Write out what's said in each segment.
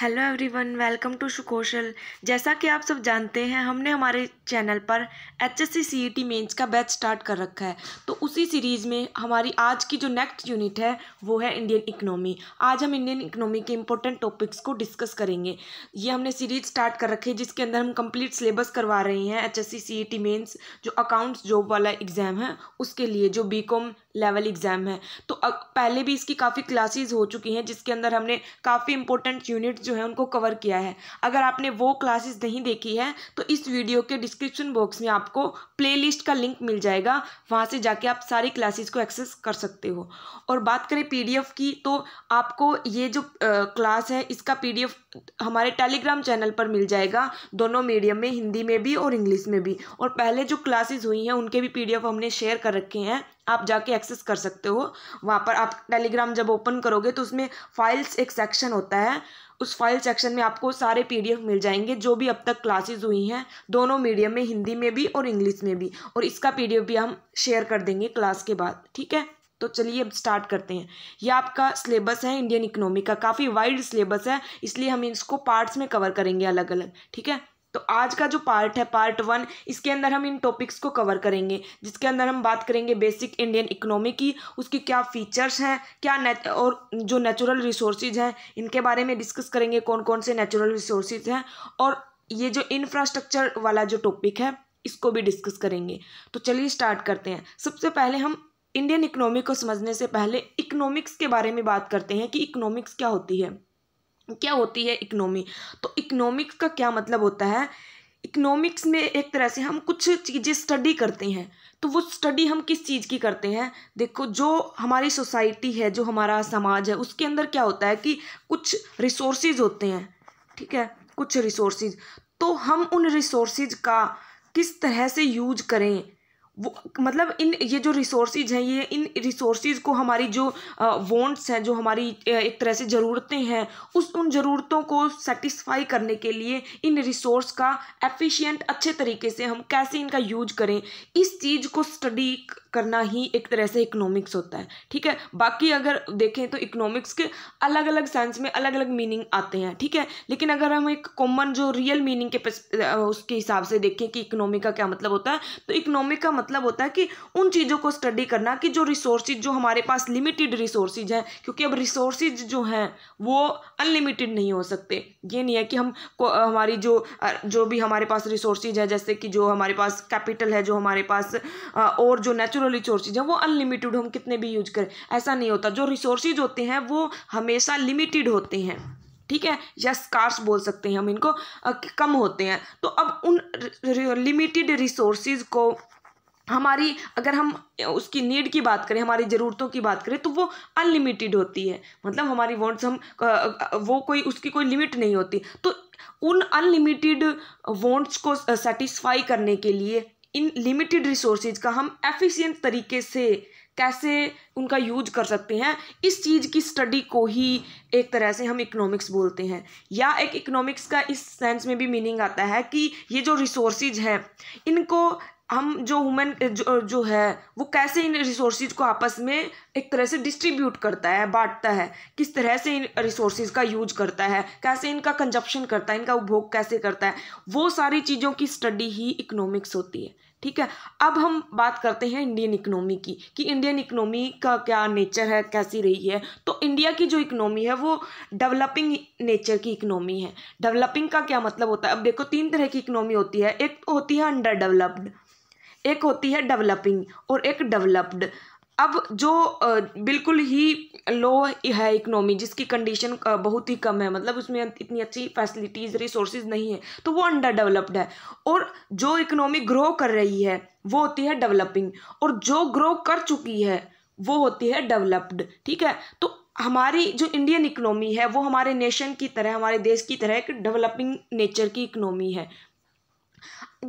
hello everyone welcome to Sukaushal जैसा कि आप सब जानते हैं हमने हमारे चैनल पर H S C C E T mains का बैच स्टार्ट कर रखा है तो उसी सीरीज़ में हमारी आज की जो नेक्स्ट यूनिट है वो है इंडियन इकनॉमी आज हम इंडियन इकनॉमी के इंपॉर्टेंट टॉपिक्स को डिस्कस करेंगे ये हमने सीरीज स्टार्ट कर रखी है जिसके अंदर हम कम्प्लीट सिलेबस करवा रहे हैं H S C C E T mains जो अकाउंट्स जॉब वाला एग्ज़ाम है उसके लिए जो बी कॉम लेवल एग्ज़ाम है तो पहले भी इसकी काफ़ी क्लासेस हो चुकी हैं जिसके अंदर हमने काफ़ी इंपॉर्टेंट यूनिट्स जो है उनको कवर किया है अगर आपने वो क्लासेस नहीं देखी है तो इस वीडियो के डिस्क्रिप्शन बॉक्स में आपको प्लेलिस्ट का लिंक मिल जाएगा वहाँ से जाके आप सारी क्लासेस को एक्सेस कर सकते हो और बात करें पी की तो आपको ये जो क्लास है इसका पी हमारे टेलीग्राम चैनल पर मिल जाएगा दोनों मीडियम में हिंदी में भी और इंग्लिश में भी और पहले जो क्लासेज हुई हैं उनके भी पी हमने शेयर कर रखे हैं आप जाके एक्सेस कर सकते हो वहाँ पर आप टेलीग्राम जब ओपन करोगे तो उसमें फाइल्स एक सेक्शन होता है उस फाइल सेक्शन में आपको सारे पीडीएफ मिल जाएंगे जो भी अब तक क्लासेस हुई हैं दोनों मीडियम में हिंदी में भी और इंग्लिश में भी और इसका पीडीएफ भी हम शेयर कर देंगे क्लास के बाद ठीक है तो चलिए अब स्टार्ट करते हैं यह आपका सिलेबस है इंडियन इकोनॉमी का काफ़ी वाइड सिलेबस है इसलिए हम इसको पार्ट्स में कवर करेंगे अलग अलग ठीक है तो आज का जो पार्ट है पार्ट वन इसके अंदर हम इन टॉपिक्स को कवर करेंगे जिसके अंदर हम बात करेंगे बेसिक इंडियन इकोनॉमी की उसकी क्या फीचर्स हैं क्या और जो नेचुरल रिसोर्सेज हैं इनके बारे में डिस्कस करेंगे कौन कौन से नेचुरल रिसोर्सेज हैं और ये जो इंफ्रास्ट्रक्चर वाला जो टॉपिक है इसको भी डिस्कस करेंगे तो चलिए स्टार्ट करते हैं सबसे पहले हम इंडियन इकोनॉमी को समझने से पहले इकोनॉमिक्स के बारे में बात करते हैं कि इकोनॉमिक्स क्या होती है क्या होती है इकनॉमी तो इकनॉमिक्स का क्या मतलब होता है इकनॉमिक्स में एक तरह से हम कुछ चीज़ें स्टडी करते हैं तो वो स्टडी हम किस चीज़ की करते हैं देखो जो हमारी सोसाइटी है जो हमारा समाज है उसके अंदर क्या होता है कि कुछ रिसोर्सेज होते हैं ठीक है कुछ रिसोर्सेज तो हम उन रिसोर्सेज का किस तरह से यूज करें वो मतलब इन ये जो रिसोर्सेज हैं ये इन रिसोर्सेज को हमारी जो वॉन्ट्स हैं जो हमारी एक तरह से ज़रूरतें हैं उस उन ज़रूरतों को सेटिस्फाई करने के लिए इन रिसोर्स का एफिशिएंट अच्छे तरीके से हम कैसे इनका यूज करें इस चीज़ को स्टडी करना ही एक तरह से इकोनॉमिक्स होता है ठीक है बाकी अगर देखें तो इकोनॉमिक्स के अलग अलग सेंस में अलग अलग मीनिंग आते हैं ठीक है लेकिन अगर हम एक कॉमन जो रियल मीनिंग के उसके हिसाब से देखें कि इकोनॉमी का क्या मतलब होता है तो इकोनॉमी का मतलब मतलब होता है कि उन चीज़ों को स्टडी करना कि जो रिसोर्सेज जो हमारे पास लिमिटेड रिसोर्सेज हैं क्योंकि अब रिसोर्सेज जो हैं वो अनलिमिटेड नहीं हो सकते ये नहीं है कि हम को हमारी जो जो भी हमारे पास रिसोर्सेज है जैसे कि जो हमारे पास कैपिटल है जो हमारे पास और जो नेचुरल रिसोर्सेज हैं वो अनलिमिटेड हम कितने भी यूज करें ऐसा नहीं होता जो रिसोर्सेज होते हैं वो हमेशा लिमिटेड होते हैं ठीक है या स्कार्स बोल सकते हैं हम इनको कम होते हैं तो अब उन लिमिटेड रिसोर्सेज को हमारी अगर हम उसकी नीड की बात करें हमारी ज़रूरतों की बात करें तो वो अनलिमिटेड होती है मतलब हमारी वॉन्ट्स हम वो कोई उसकी कोई लिमिट नहीं होती तो उन अनलिमिटेड वॉन्ट्स को सेटिस्फाई करने के लिए इन लिमिटेड रिसोर्सेज का हम एफिशिएंट तरीके से कैसे उनका यूज कर सकते हैं इस चीज़ की स्टडी को ही एक तरह से हम इकोनॉमिक्स बोलते हैं या एक इकोनॉमिक्स का इस सेंस में भी मीनिंग आता है कि ये जो रिसोर्सेज हैं इनको हम जो वुमेन जो, जो है वो कैसे इन रिसोर्सेज को आपस में एक तरह से डिस्ट्रीब्यूट करता है बांटता है किस तरह से इन रिसोर्सेज का यूज करता है कैसे इनका कंजप्शन करता है इनका उपभोग कैसे करता है वो सारी चीज़ों की स्टडी ही इकोनॉमिक्स होती है ठीक है अब हम बात करते हैं इंडियन इकनॉमी की कि इंडियन इकनॉमी का क्या नेचर है कैसी रही है तो इंडिया की जो इकनॉमी है वो डेवलपिंग नेचर की इकनॉमी है डेवलपिंग का क्या मतलब होता है अब देखो तीन तरह की इकनॉमी होती है एक होती है अंडर डेवलप्ड एक होती है डेवलपिंग और एक डेवलप्ड अब जो बिल्कुल ही लो है इकनॉमी जिसकी कंडीशन बहुत ही कम है मतलब उसमें इतनी अच्छी फैसिलिटीज़ रिसोर्सेज नहीं है तो वो अंडर डेवलप्ड है और जो इकनॉमी ग्रो कर रही है वो होती है डेवलपिंग और जो ग्रो कर चुकी है वो होती है डेवलप्ड ठीक है तो हमारी जो इंडियन इकनॉमी है वो हमारे नेशन की तरह हमारे देश की तरह एक डेवलपिंग नेचर की इकनॉमी है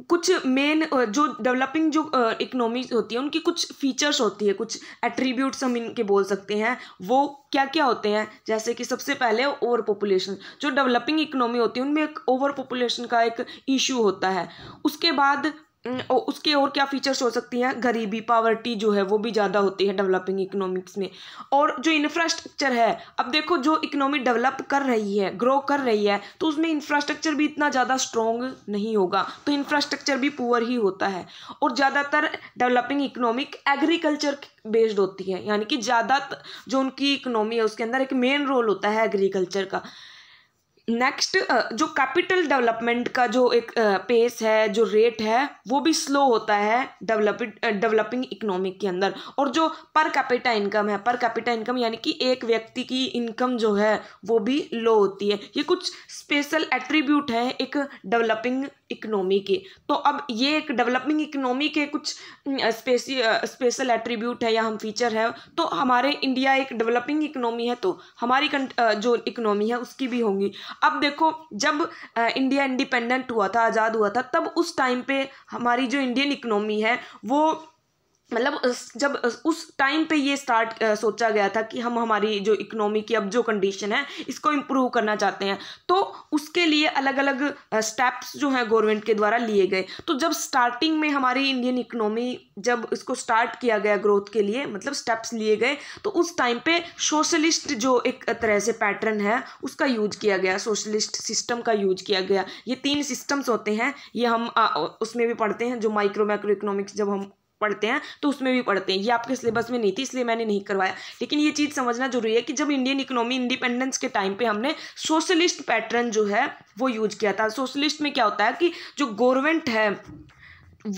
कुछ मेन जो डेवलपिंग जो इकोनॉमीज होती है उनकी कुछ फीचर्स होती है कुछ एट्रीब्यूट्स हम इनके बोल सकते हैं वो क्या क्या होते हैं जैसे कि सबसे पहले ओवर पॉपुलेशन जो डेवलपिंग इकोनॉमी होती है उनमें एक ओवर पॉपुलेशन का एक इशू होता है उसके बाद हम्म, उसके और क्या फीचर्स हो सकती हैं गरीबी पावर्टी जो है वो भी ज़्यादा होती है डेवलपिंग इकोनॉमिक्स में और जो इंफ्रास्ट्रक्चर है अब देखो जो इकोनॉमी डेवलप कर रही है ग्रो कर रही है तो उसमें इंफ्रास्ट्रक्चर भी इतना ज़्यादा स्ट्रॉन्ग नहीं होगा तो इंफ्रास्ट्रक्चर भी पुअर ही होता है और ज़्यादातर डेवलपिंग इकोनॉमिक एग्रीकल्चर बेस्ड होती है यानी कि ज़्यादा जो उनकी इकोनॉमी है उसके अंदर एक मेन रोल होता है एग्रीकल्चर का नेक्स्ट uh, जो कैपिटल डेवलपमेंट का जो एक पेस uh, है जो रेट है वो भी स्लो होता है डेवलपिंग डेवलपिंग इकोनॉमिक के अंदर और जो पर कैपिटा इनकम है पर कैपिटा इनकम यानी कि एक व्यक्ति की इनकम जो है वो भी लो होती है ये कुछ स्पेशल एट्रीब्यूट है एक डेवलपिंग इकोनॉमी के तो अब ये एक डेवलपिंग इकोनॉमी के कुछ स्पेसी स्पेशल एट्रीब्यूट है या हम फीचर है तो हमारे इंडिया एक डेवलपिंग इकोनॉमी है तो हमारी uh, जो इकोनॉमी है उसकी भी होंगी अब देखो जब इंडिया इंडिपेंडेंट हुआ था आज़ाद हुआ था तब उस टाइम पे हमारी जो इंडियन इकनॉमी है वो मतलब जब उस टाइम पे ये स्टार्ट सोचा गया था कि हम हमारी जो इकोनॉमी की अब जो कंडीशन है इसको इम्प्रूव करना चाहते हैं तो उसके लिए अलग अलग स्टेप्स जो हैं गवर्नमेंट के द्वारा लिए गए तो जब स्टार्टिंग में हमारी इंडियन इकोनॉमी जब इसको स्टार्ट किया गया ग्रोथ के लिए मतलब स्टेप्स लिए गए तो उस टाइम पे सोशलिस्ट जो एक तरह से पैटर्न है उसका यूज किया गया सोशलिस्ट सिस्टम का यूज किया गया ये तीन सिस्टम्स होते हैं ये हम उसमें भी पढ़ते हैं जो माइक्रो माइक्रो इकोनॉमिक्स जब हम पढ़ते हैं तो उसमें भी पढ़ते हैं ये आपके सिलेबस में नहीं थी इसलिए मैंने नहीं करवाया लेकिन ये चीज़ समझना जरूरी है कि जब इंडियन इकोनॉमी इंडिपेंडेंस के टाइम पे हमने सोशलिस्ट पैटर्न जो है वो यूज किया था सोशलिस्ट में क्या होता है कि जो गवर्नमेंट है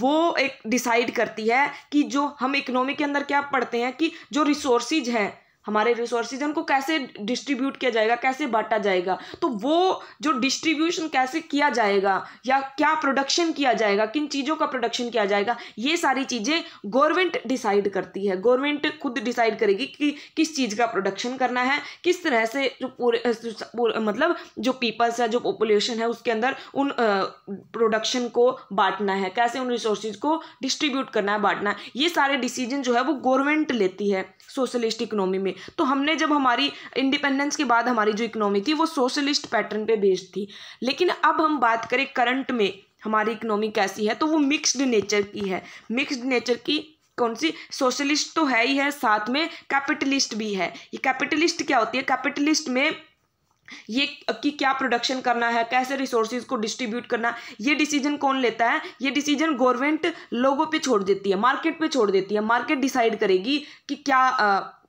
वो एक डिसाइड करती है कि जो हम इकोनॉमी के अंदर क्या पढ़ते हैं कि जो रिसोर्सिज हैं हमारे रिसोर्सेज उनको कैसे डिस्ट्रीब्यूट किया जाएगा कैसे बांटा जाएगा तो वो जो डिस्ट्रीब्यूशन कैसे किया जाएगा या क्या प्रोडक्शन किया जाएगा किन चीज़ों का प्रोडक्शन किया जाएगा ये सारी चीज़ें गवर्नमेंट डिसाइड करती है गवर्नमेंट खुद डिसाइड करेगी कि किस चीज़ का प्रोडक्शन करना है किस तरह से जो पूरे, मतलब जो पीपल्स है जो पॉपुलेशन है उसके अंदर उन प्रोडक्शन को बांटना है कैसे उन रिसोर्सेज को डिस्ट्रीब्यूट करना है बांटना है ये सारे डिसीजन जो है वो गवर्नमेंट लेती है सोशलिस्ट इकोनॉमी में में तो हमने जब हमारी इंडिपेंडेंस के बाद हमारी जो इकोनॉमी थी वो सोशलिस्ट पैटर्न पे बेस्ड थी लेकिन अब हम बात करें करंट में हमारी इकोनॉमी कैसी है तो वो मिक्स्ड नेचर की है मिक्स्ड नेचर की कौन सी सोशलिस्ट तो है ही है साथ में कैपिटलिस्ट भी है ये कैपिटलिस्ट क्या होती है कैपिटलिस्ट में ये कि क्या प्रोडक्शन करना है कैसे रिसोर्सेज को डिस्ट्रीब्यूट करना ये डिसीजन कौन लेता है ये डिसीजन गवर्नमेंट लोगों पे छोड़ देती है मार्केट पे छोड़ देती है मार्केट डिसाइड करेगी कि क्या आ,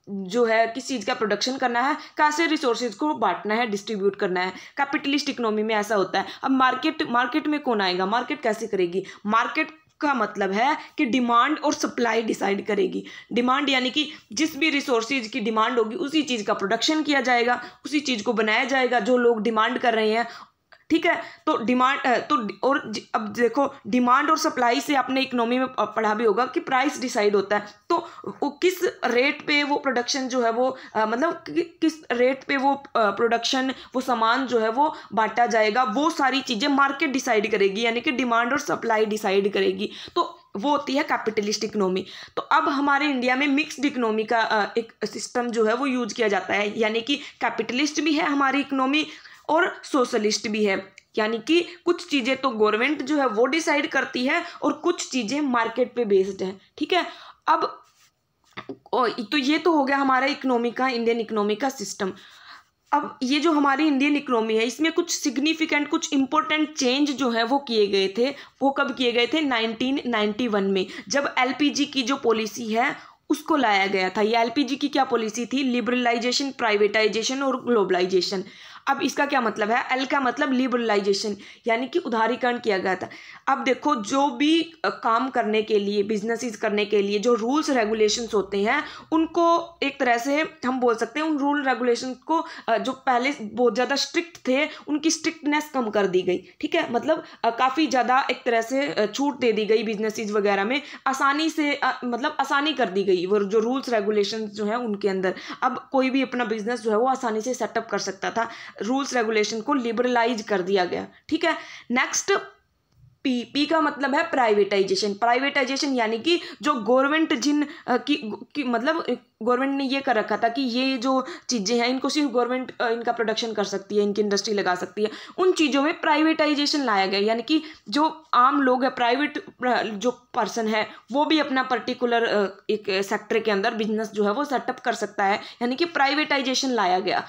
जो है किस चीज़ का प्रोडक्शन करना है कैसे रिसोर्सेज को बांटना है डिस्ट्रीब्यूट करना है कैपिटलिस्ट इकोनॉमी में ऐसा होता है अब मार्केट मार्केट में कौन आएगा मार्केट कैसे करेगी मार्केट का मतलब है कि डिमांड और सप्लाई डिसाइड करेगी डिमांड यानी कि जिस भी रिसोर्सेज की डिमांड होगी उसी चीज़ का प्रोडक्शन किया जाएगा उसी चीज़ को बनाया जाएगा जो लोग डिमांड कर रहे हैं ठीक है तो डिमांड तो और अब देखो डिमांड और सप्लाई से आपने इकोनॉमी में पढ़ा भी होगा कि प्राइस डिसाइड होता है तो वो किस रेट पे वो प्रोडक्शन जो है वो आ, मतलब कि, किस रेट पे वो प्रोडक्शन वो सामान जो है वो बांटा जाएगा वो सारी चीज़ें मार्केट डिसाइड करेगी यानी कि डिमांड और सप्लाई डिसाइड करेगी तो वो होती है कैपिटलिस्ट इकोनॉमी तो अब हमारे इंडिया में मिक्स्ड इकोनॉमी का एक सिस्टम जो है वो यूज किया जाता है यानी कि कैपिटलिस्ट भी है हमारी इकोनॉमी और सोशलिस्ट भी है यानी कि कुछ चीज़ें तो गवर्नमेंट जो है वो डिसाइड करती है और कुछ चीज़ें मार्केट पे बेस्ड हैं ठीक है अब तो ये तो हो गया हमारा इकोनॉमी का इंडियन इकोनॉमी का सिस्टम अब ये जो हमारी इंडियन इकोनॉमी है इसमें कुछ सिग्निफिकेंट कुछ इंपॉर्टेंट चेंज जो है वो किए गए थे वो कब किए गए थे 1991 में जब एलपीजी की जो पॉलिसी है उसको लाया गया था ये एलपीजी की क्या पॉलिसी थी लिबरलाइजेशन प्राइवेटाइजेशन और ग्लोबलाइजेशन अब इसका क्या मतलब है एल का मतलब लिबरलाइजेशन यानी कि उधारीकरण किया गया था अब देखो जो भी काम करने के लिए बिजनेसिस करने के लिए जो रूल्स रेगुलेशंस होते हैं उनको एक तरह से हम बोल सकते हैं उन रूल रेगुलेशन को जो पहले बहुत ज़्यादा स्ट्रिक्ट थे उनकी स्ट्रिक्टनेस कम कर दी गई ठीक है मतलब काफ़ी ज़्यादा एक तरह से छूट दे दी गई बिजनेसिस वगैरह में आसानी से मतलब आसानी कर दी गई वो जो रूल्स रेगुलेशन जो हैं उनके अंदर अब कोई भी अपना बिजनेस जो है वो आसानी से सेटअप कर सकता था रूल्स रेगुलेशन को लिबरलाइज कर दिया गया ठीक है नेक्स्ट पी पी का मतलब है प्राइवेटाइजेशन प्राइवेटाइजेशन यानी कि जो गवर्नमेंट जिन की, की मतलब गवर्नमेंट ने ये कर रखा था कि ये जो चीज़ें हैं इनको सिर्फ गवर्नमेंट इनका प्रोडक्शन कर सकती है इनकी इंडस्ट्री लगा सकती है उन चीज़ों में प्राइवेटाइजेशन लाया गया यानी कि जो आम लोग हैं प्राइवेट जो पर्सन है वो भी अपना पर्टिकुलर एक सेक्टर के अंदर बिजनेस जो है वो सेटअप कर सकता है यानी कि प्राइवेटाइजेशन लाया गया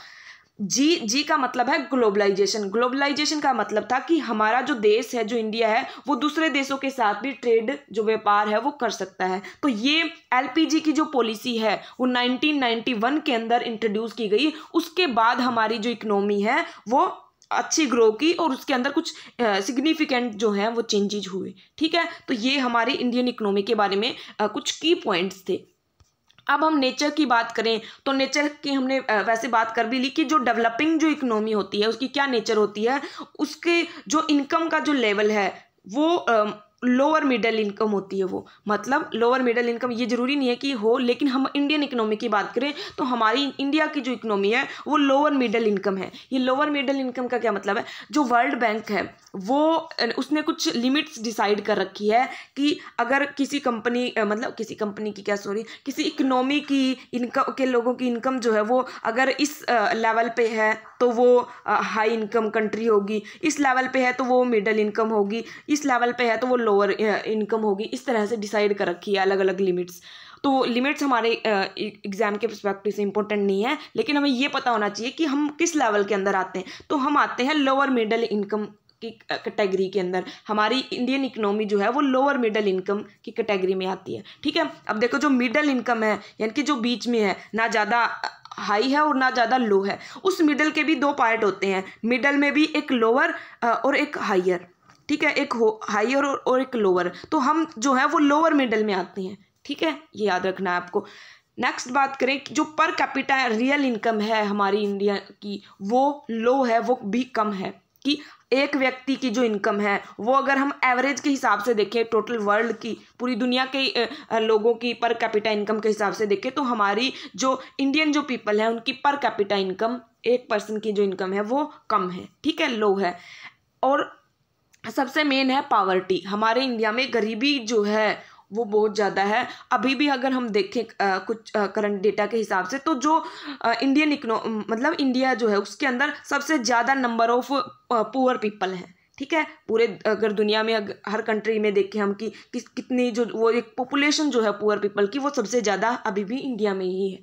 जी जी का मतलब है ग्लोबलाइजेशन ग्लोबलाइजेशन का मतलब था कि हमारा जो देश है जो इंडिया है वो दूसरे देशों के साथ भी ट्रेड जो व्यापार है वो कर सकता है तो ये एलपीजी की जो पॉलिसी है वो 1991 के अंदर इंट्रोड्यूस की गई उसके बाद हमारी जो इकोनॉमी है वो अच्छी ग्रो की और उसके अंदर कुछ सिग्निफिकेंट जो है वो चेंजेज हुए ठीक है तो ये हमारी इंडियन इकोनॉमी के बारे में आ, कुछ की पॉइंट्स थे अब हम नेचर की बात करें तो नेचर की हमने वैसे बात कर भी ली कि जो डेवलपिंग जो इकोनॉमी होती है उसकी क्या नेचर होती है उसके जो इनकम का जो लेवल है वो लोअर मिडल इनकम होती है वो मतलब लोअर मिडल इनकम ये ज़रूरी नहीं है कि हो लेकिन हम इंडियन इकोनॉमी की बात करें तो हमारी इंडिया की जो इकोनॉमी है वो लोअर मिडल इनकम है ये लोअर मिडल इनकम का क्या मतलब है जो वर्ल्ड बैंक है वो उसने कुछ लिमिट्स डिसाइड कर रखी है कि अगर किसी कंपनी मतलब किसी कंपनी की क्या सॉरी किसी इकोनॉमी की इनकम के लोगों की इनकम जो है वो अगर इस लेवल पे है तो वो हाई इनकम कंट्री होगी इस लेवल पे है तो वो मिडल इनकम होगी इस लेवल पे है तो वो लो लोअर इनकम uh, होगी इस तरह से डिसाइड कर रखी है अलग अलग लिमिट्स तो लिमिट्स हमारे एग्ज़ाम uh, e, के परस्पेक्टिव से इंपॉर्टेंट नहीं है लेकिन हमें ये पता होना चाहिए कि हम किस लेवल के अंदर आते हैं तो हम आते हैं लोअर मिडल इनकम की कैटेगरी uh, के अंदर हमारी इंडियन इकोनॉमी जो है वो लोअर मिडल इनकम की कैटेगरी में आती है ठीक है अब देखो जो मिडल इनकम है यानी कि जो बीच में है ना ज़्यादा हाई है और ना ज़्यादा लो है उस मिडल के भी दो पार्ट होते हैं मिडल में भी एक लोअर और एक हायर ठीक है एक हो हाइयर और, और एक लोअर तो हम जो है वो लोअर मिडल में आती हैं ठीक है ये याद रखना है आपको नेक्स्ट बात करें जो पर कैपिटा रियल इनकम है हमारी इंडिया की वो लो है वो भी कम है कि एक व्यक्ति की जो इनकम है वो अगर हम एवरेज के हिसाब से देखें टोटल वर्ल्ड की पूरी दुनिया के लोगों की पर कैपिटा इनकम के हिसाब से देखें तो हमारी जो इंडियन जो पीपल है उनकी पर कैपिटा इनकम एक पर्सन की जो इनकम है वो कम है ठीक है लो है और सबसे मेन है पावर्टी हमारे इंडिया में गरीबी जो है वो बहुत ज़्यादा है अभी भी अगर हम देखें आ, कुछ करंट डेटा के हिसाब से तो जो आ, इंडियन इकनो मतलब इंडिया जो है उसके अंदर सबसे ज़्यादा नंबर ऑफ पुअर पीपल हैं ठीक है पूरे अगर दुनिया में अगर, हर कंट्री में देखें हम कि किस कितनी जो वो एक पॉपुलेशन जो है पुअर पीपल की वो सबसे ज़्यादा अभी भी इंडिया में ही है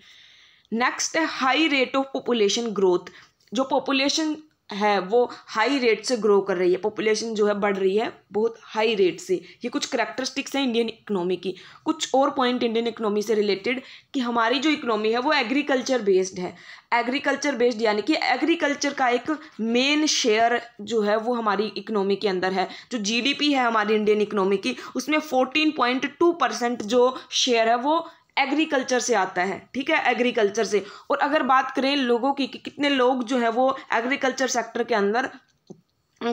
नेक्स्ट है high rate of population growth जो पॉपुलेशन है वो हाई रेट से ग्रो कर रही है पॉपुलेशन जो है बढ़ रही है बहुत हाई रेट से ये कुछ करेक्टरिस्टिक्स हैं इंडियन इकोनॉमी की कुछ और पॉइंट इंडियन इकोनॉमी से रिलेटेड कि हमारी जो इकोनॉमी है वो एग्रीकल्चर बेस्ड है एग्रीकल्चर बेस्ड यानी कि एग्रीकल्चर का एक मेन शेयर जो है वो हमारी इकोनॉमी के अंदर है जो जी है हमारी इंडियन इकनॉमी की उसमें फोर्टीन पॉइंट टू परसेंट जो शेयर है वो एग्रीकल्चर से आता है ठीक है एग्रीकल्चर से और अगर बात करें लोगों की कि कितने लोग जो है वो एग्रीकल्चर सेक्टर के अंदर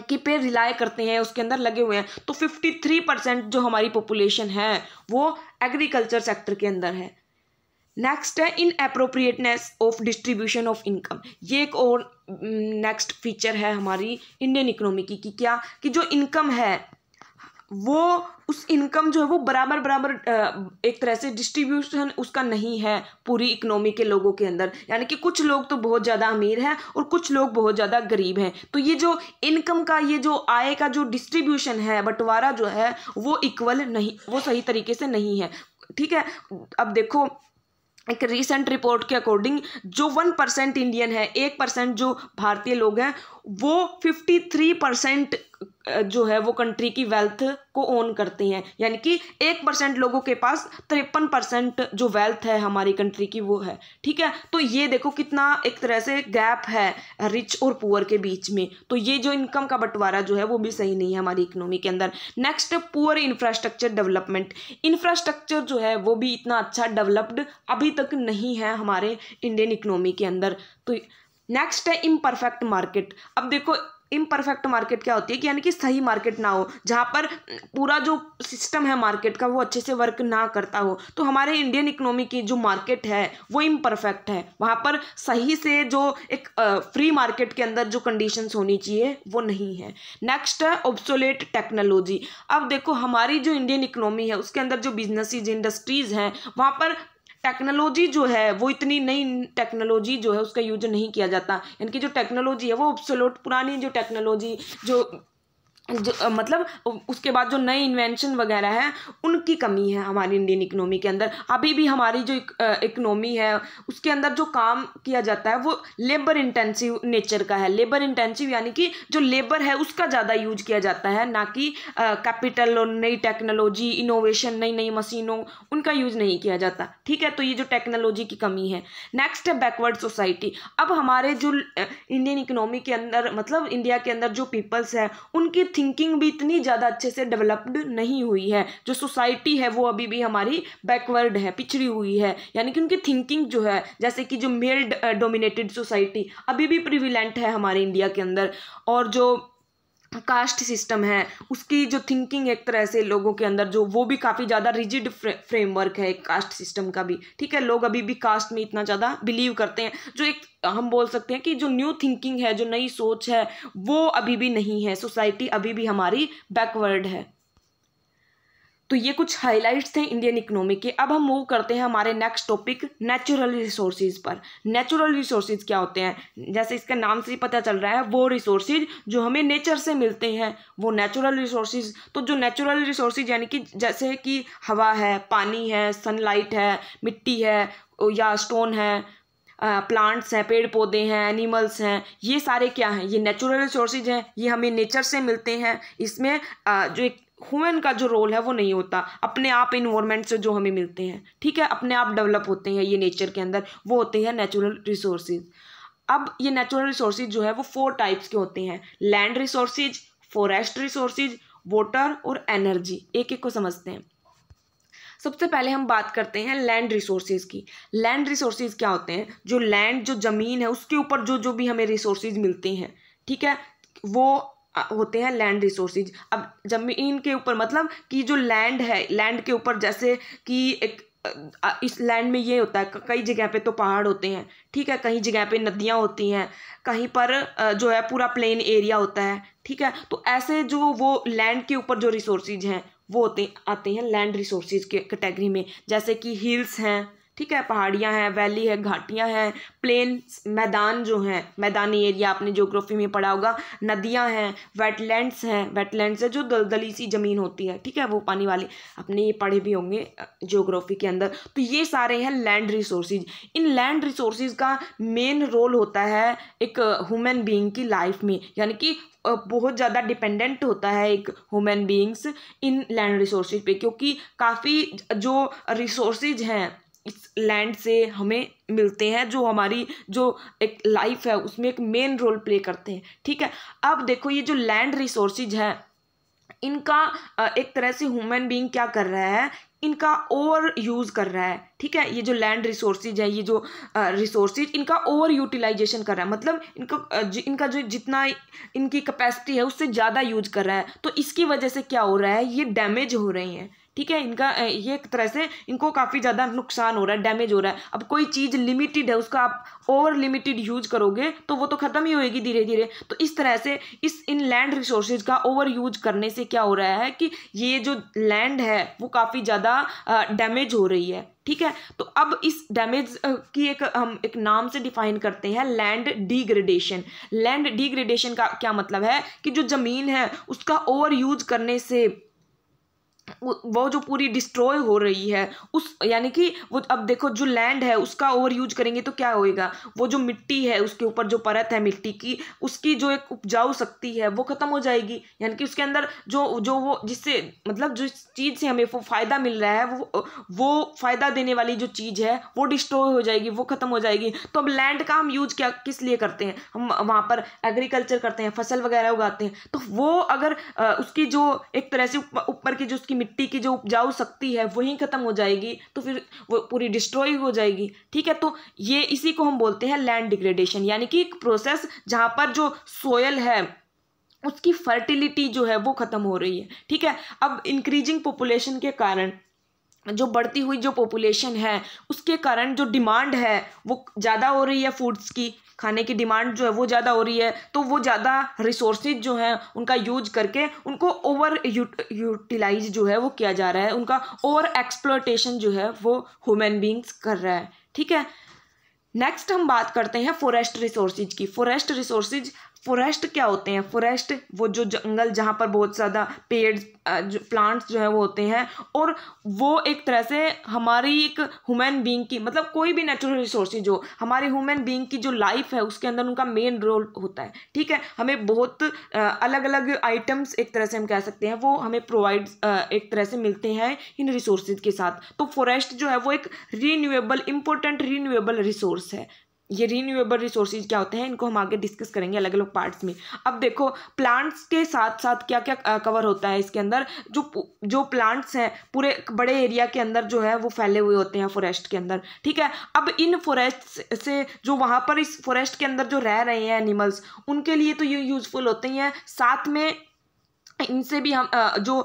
की पे रिलाय करते हैं उसके अंदर लगे हुए हैं तो फिफ्टी थ्री परसेंट जो हमारी पॉपुलेशन है वो एग्रीकल्चर सेक्टर के अंदर है नेक्स्ट है inappropriateness of distribution of income ये एक और नेक्स्ट mm, फीचर है हमारी इंडियन इकोनॉमी की कि क्या कि जो इनकम है वो उस इनकम जो है वो बराबर बराबर एक तरह से डिस्ट्रीब्यूशन उसका नहीं है पूरी इकोनॉमी के लोगों के अंदर यानी कि कुछ लोग तो बहुत ज़्यादा अमीर हैं और कुछ लोग बहुत ज़्यादा गरीब हैं तो ये जो इनकम का ये जो आय का जो डिस्ट्रीब्यूशन है बंटवारा जो है वो इक्वल नहीं वो सही तरीके से नहीं है ठीक है अब देखो एक रीसेंट रिपोर्ट के अकॉर्डिंग जो वन परसेंट इंडियन है एक परसेंट जो भारतीय लोग हैं वो फिफ्टी थ्री परसेंट जो है वो कंट्री की वेल्थ को ओन करते हैं यानी कि एक परसेंट लोगों के पास तिरपन परसेंट जो वेल्थ है हमारी कंट्री की वो है ठीक है तो ये देखो कितना एक तरह से गैप है रिच और पुअर के बीच में तो ये जो इनकम का बंटवारा जो है वो भी सही नहीं है हमारी इकोनॉमी के अंदर next poor infrastructure development infrastructure जो है वो भी इतना अच्छा डेवलप्ड अभी तक नहीं है हमारे इंडियन इकोनॉमी के अंदर तो नेक्स्ट है इम्परफेक्ट मार्केट अब देखो इम्परफेक्ट मार्केट क्या होती है कि यानी कि सही मार्केट ना हो जहाँ पर पूरा जो सिस्टम है मार्केट का वो अच्छे से वर्क ना करता हो तो हमारे इंडियन इकोनॉमी की जो मार्केट है वो इम्परफेक्ट है वहाँ पर सही से जो एक फ्री मार्केट के अंदर जो कंडीशन होनी चाहिए वो नहीं है नेक्स्ट है ऑब्सोलेट टेक्नोलॉजी अब देखो हमारी जो इंडियन इकोनॉमी है उसके अंदर जो बिजनेसिस इंडस्ट्रीज़ हैं वहाँ पर टेक्नोलॉजी जो है वो इतनी नई टेक्नोलॉजी जो है उसका यूज नहीं किया जाता यानी कि जो टेक्नोलॉजी है वो ऑब्सोलोट पुरानी जो टेक्नोलॉजी जो जो मतलब उसके बाद जो नए इन्वेंशन वगैरह हैं उनकी कमी है हमारी इंडियन इकनॉमी के अंदर अभी भी हमारी जो इकनॉमी है उसके अंदर जो काम किया जाता है वो लेबर इंटेंसिव नेचर का है लेबर इंटेंसिव यानी कि जो लेबर है उसका ज़्यादा यूज किया जाता है ना कि कैपिटल और नई टेक्नोलॉजी इनोवेशन नई नई मशीनों उनका यूज नहीं किया जाता ठीक है तो ये जो टेक्नोलॉजी की कमी है नेक्स्ट है बैकवर्ड सोसाइटी अब हमारे जो इंडियन इकनॉमी के अंदर मतलब इंडिया के अंदर जो पीपल्स हैं उनकी थिंकिंग भी इतनी ज़्यादा अच्छे से डेवलप्ड नहीं हुई है जो सोसाइटी है वो अभी भी हमारी बैकवर्ड है पिछड़ी हुई है यानी कि उनकी थिंकिंग जो है जैसे कि जो मेल डोमिनेटेड सोसाइटी अभी भी प्रिविलेंट है हमारे इंडिया के अंदर और जो कास्ट सिस्टम है उसकी जो थिंकिंग एक तरह से लोगों के अंदर जो वो भी काफ़ी ज़्यादा रिजिड फ्रेमवर्क है कास्ट सिस्टम का भी ठीक है लोग अभी भी कास्ट में इतना ज़्यादा बिलीव करते हैं जो एक हम बोल सकते हैं कि जो न्यू थिंकिंग है जो नई सोच है वो अभी भी नहीं है सोसाइटी अभी भी हमारी बैकवर्ड है तो ये कुछ हाइलाइट्स थे इंडियन इकोनॉमी के अब हम मूव करते हैं हमारे नेक्स्ट टॉपिक नेचुरल रिसोर्सेज पर नेचुरल रिसोर्सेज क्या होते हैं जैसे इसका नाम से ही पता चल रहा है वो रिसोर्सेज जो हमें नेचर से मिलते हैं वो नेचुरल रिसोर्सेज तो जो नेचुरल रिसोर्सेज यानी कि जैसे कि हवा है पानी है सनलाइट है मिट्टी है या स्टोन है प्लांट्स हैं पेड़ पौधे हैं एनिमल्स हैं ये सारे क्या हैं ये नेचुरल रिसोर्सेज हैं ये हमें नेचर से मिलते हैं इसमें जो एक हुमेन का जो रोल है वो नहीं होता अपने आप इन्वॉर्मेंट से जो हमें मिलते हैं ठीक है अपने आप डेवलप होते हैं ये नेचर के अंदर वो होते हैं नेचुरल रिसोर्सेज अब ये नेचुरल रिसोर्सेज जो है वो फोर टाइप्स के होते हैं land resources forest resources water और एनर्जी एक एक को समझते हैं सबसे पहले हम बात करते हैं लैंड रिसोर्सेज की लैंड रिसोर्सेज क्या होते हैं जो लैंड जो ज़मीन है उसके ऊपर जो जो भी हमें रिसोर्सेज मिलते हैं ठीक है वो होते हैं लैंड रिसोर्सेज अब जमीन के ऊपर मतलब कि जो लैंड है लैंड के ऊपर जैसे कि एक इस लैंड में ये होता है कई जगह पे तो पहाड़ होते हैं ठीक है कहीं जगह पे नदियाँ होती हैं कहीं पर जो है पूरा प्लेन एरिया होता है ठीक है तो ऐसे जो वो लैंड के ऊपर जो रिसोर्सेज हैं वो होते आते हैं लैंड रिसोर्सेज के कैटेगरी में जैसे कि हिल्स हैं ठीक है पहाड़ियाँ हैं वैली है घाटियाँ हैं प्लेन मैदान जो हैं मैदानी एरिया आपने जोग्राफी में पढ़ा होगा नदियाँ हैं वेटलैंड्स हैं वेटलैंड्स है जो दलदली सी ज़मीन होती है ठीक है वो पानी वाली अपने ये पढ़े भी होंगे जोग्राफी के अंदर तो ये सारे हैं लैंड रिसोर्सेज इन लैंड रिसोर्सिस का मेन रोल होता है एक ह्यूमन बींग की लाइफ में यानी कि बहुत ज़्यादा डिपेंडेंट होता है एक ह्यूमन बींग्स इन लैंड रिसोर्स पे क्योंकि काफ़ी जो रिसोर्सेज हैं लैंड से हमें मिलते हैं जो हमारी जो एक लाइफ है उसमें एक मेन रोल प्ले करते हैं ठीक है अब देखो ये जो लैंड रिसोर्सेज हैं इनका एक तरह से ह्यूमन बीइंग क्या कर रहा है इनका ओवर यूज़ कर रहा है ठीक है ये जो लैंड रिसोर्सेज है ये जो रिसोर्सेज इनका ओवर यूटिलाइजेशन कर रहा है मतलब इनका इनका जो जितना इनकी कैपेसिटी है उससे ज़्यादा यूज कर रहा है तो इसकी वजह से क्या हो रहा है ये डैमेज हो रही हैं ठीक है इनका ये एक तरह से इनको काफ़ी ज़्यादा नुकसान हो रहा है डैमेज हो रहा है अब कोई चीज़ लिमिटेड है उसका आप ओवर लिमिटेड यूज करोगे तो वो तो ख़त्म ही होएगी धीरे धीरे तो इस तरह से इस इन लैंड रिसोर्सेज का ओवर यूज करने से क्या हो रहा है कि ये जो लैंड है वो काफ़ी ज़्यादा डैमेज हो रही है ठीक है तो अब इस डैमेज की एक हम एक नाम से डिफाइन करते हैं लैंड डिग्रेडेशन लैंड डिग्रेडेशन का क्या मतलब है कि जो ज़मीन है उसका ओवर यूज करने से वो जो पूरी डिस्ट्रॉय हो रही है उस यानी कि वो अब देखो जो लैंड है उसका ओवर यूज करेंगे तो क्या होएगा वो जो मिट्टी है उसके ऊपर जो परत है मिट्टी की उसकी जो एक उपजाऊ शक्ति है वो ख़त्म हो जाएगी यानी कि उसके अंदर जो जो वो जिससे मतलब जिस चीज़ से हमें वो फ़ायदा मिल रहा है वो वो फ़ायदा देने वाली जो चीज़ है वो डिस्ट्रॉय हो जाएगी वो ख़त्म हो जाएगी तो अब लैंड का हम यूज क्या किस लिए करते हैं हम वहाँ पर एग्रीकल्चर करते हैं फसल वगैरह उगाते हैं तो वो अगर उसकी जो एक तरह से ऊपर की जो उसकी मिट्टी की जो उपजाऊ शक्ति है वहीं ख़त्म हो जाएगी तो फिर वो पूरी डिस्ट्रॉय हो जाएगी ठीक है तो ये इसी को हम बोलते हैं लैंड डिग्रेडेशन यानी कि एक प्रोसेस जहाँ पर जो सोयल है उसकी फर्टिलिटी जो है वो ख़त्म हो रही है ठीक है अब इंक्रीजिंग पॉपुलेशन के कारण जो बढ़ती हुई जो पॉपुलेशन है उसके कारण जो डिमांड है वो ज़्यादा हो रही है फूड्स की खाने की डिमांड जो है वो ज़्यादा हो रही है तो वो ज़्यादा रिसोर्सेज जो हैं उनका यूज करके उनको ओवर यूटिलाइज जो है वो किया जा रहा है उनका ओवर एक्सप्लोटेशन जो है वो ह्यूमन बींग्स कर रहा है ठीक है नेक्स्ट हम बात करते हैं फॉरेस्ट रिसोर्सेज की फॉरेस्ट रिसोर्सेज फॉरेस्ट क्या होते हैं फॉरेस्ट वो जो जंगल जहाँ पर बहुत ज़्यादा पेड़ जो प्लांट्स जो है वो होते हैं और वो एक तरह से हमारी एक ह्यूमन बीइंग की मतलब कोई भी नेचुरल रिसोर्स जो हमारे ह्यूमन बीइंग की जो लाइफ है उसके अंदर उनका मेन रोल होता है ठीक है हमें बहुत अलग अलग आइटम्स एक तरह से हम कह सकते हैं वो हमें प्रोवाइड एक तरह से मिलते हैं इन रिसोर्सेज के साथ तो फॉरेस्ट जो है वो एक रीन्यूएबल इंपॉर्टेंट रीन्यूएबल रिसोर्स है ये रीन्यूएबल रिसोर्सेज क्या होते हैं इनको हम आगे डिस्कस करेंगे अलग अलग पार्ट्स में अब देखो प्लांट्स के साथ साथ क्या क्या कवर होता है इसके अंदर जो जो प्लांट्स हैं पूरे बड़े एरिया के अंदर जो है वो फैले हुए होते हैं फॉरेस्ट के अंदर ठीक है अब इन फॉरेस्ट से जो वहाँ पर इस फॉरेस्ट के अंदर जो रह रहे हैं एनिमल्स उनके लिए तो ये यूज़फुल होते हैं साथ में इनसे भी हम जो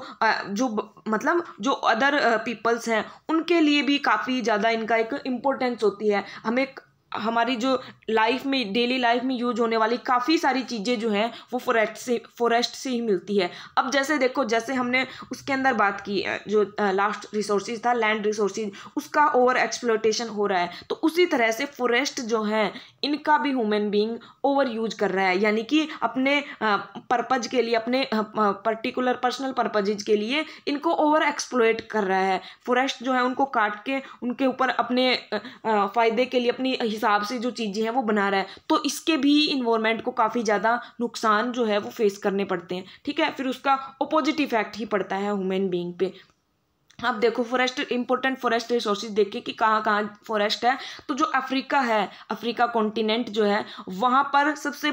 जो मतलब जो अदर पीपल्स हैं उनके लिए भी काफ़ी ज़्यादा इनका एक इम्पोर्टेंस होती है हमें हमारी जो लाइफ में डेली लाइफ में यूज होने वाली काफ़ी सारी चीज़ें जो हैं वो फॉरेस्ट से फॉरेस्ट से ही मिलती है अब जैसे देखो जैसे हमने उसके अंदर बात की जो लास्ट रिसोर्सेज था लैंड रिसोर्सेज उसका ओवर एक्सप्लोटेशन हो रहा है तो उसी तरह से फॉरेस्ट जो हैं इनका भी ह्यूमन बींग ओवर यूज कर रहा है यानी कि अपने पर्पज़ के लिए अपने पर्टिकुलर पर्सनल पर्पजेज के लिए इनको ओवर एक्सप्लोइट कर रहा है फॉरेस्ट जो है उनको काट के उनके ऊपर अपने फ़ायदे के लिए अपनी हिसाब से जो चीज़ें हैं वो बना रहा है तो इसके भी इन्वायरमेंट को काफ़ी ज़्यादा नुकसान जो है वो फेस करने पड़ते हैं ठीक है फिर उसका अपोजिट इफेक्ट ही पड़ता है ह्यूमन बींग पे आप देखो फॉरेस्ट इंपॉर्टेंट फॉरेस्ट रिसोर्सेज देखिए कि कहाँ कहाँ फॉरेस्ट है तो जो अफ्रीका है अफ्रीका कॉन्टिनेंट जो है वहाँ पर सबसे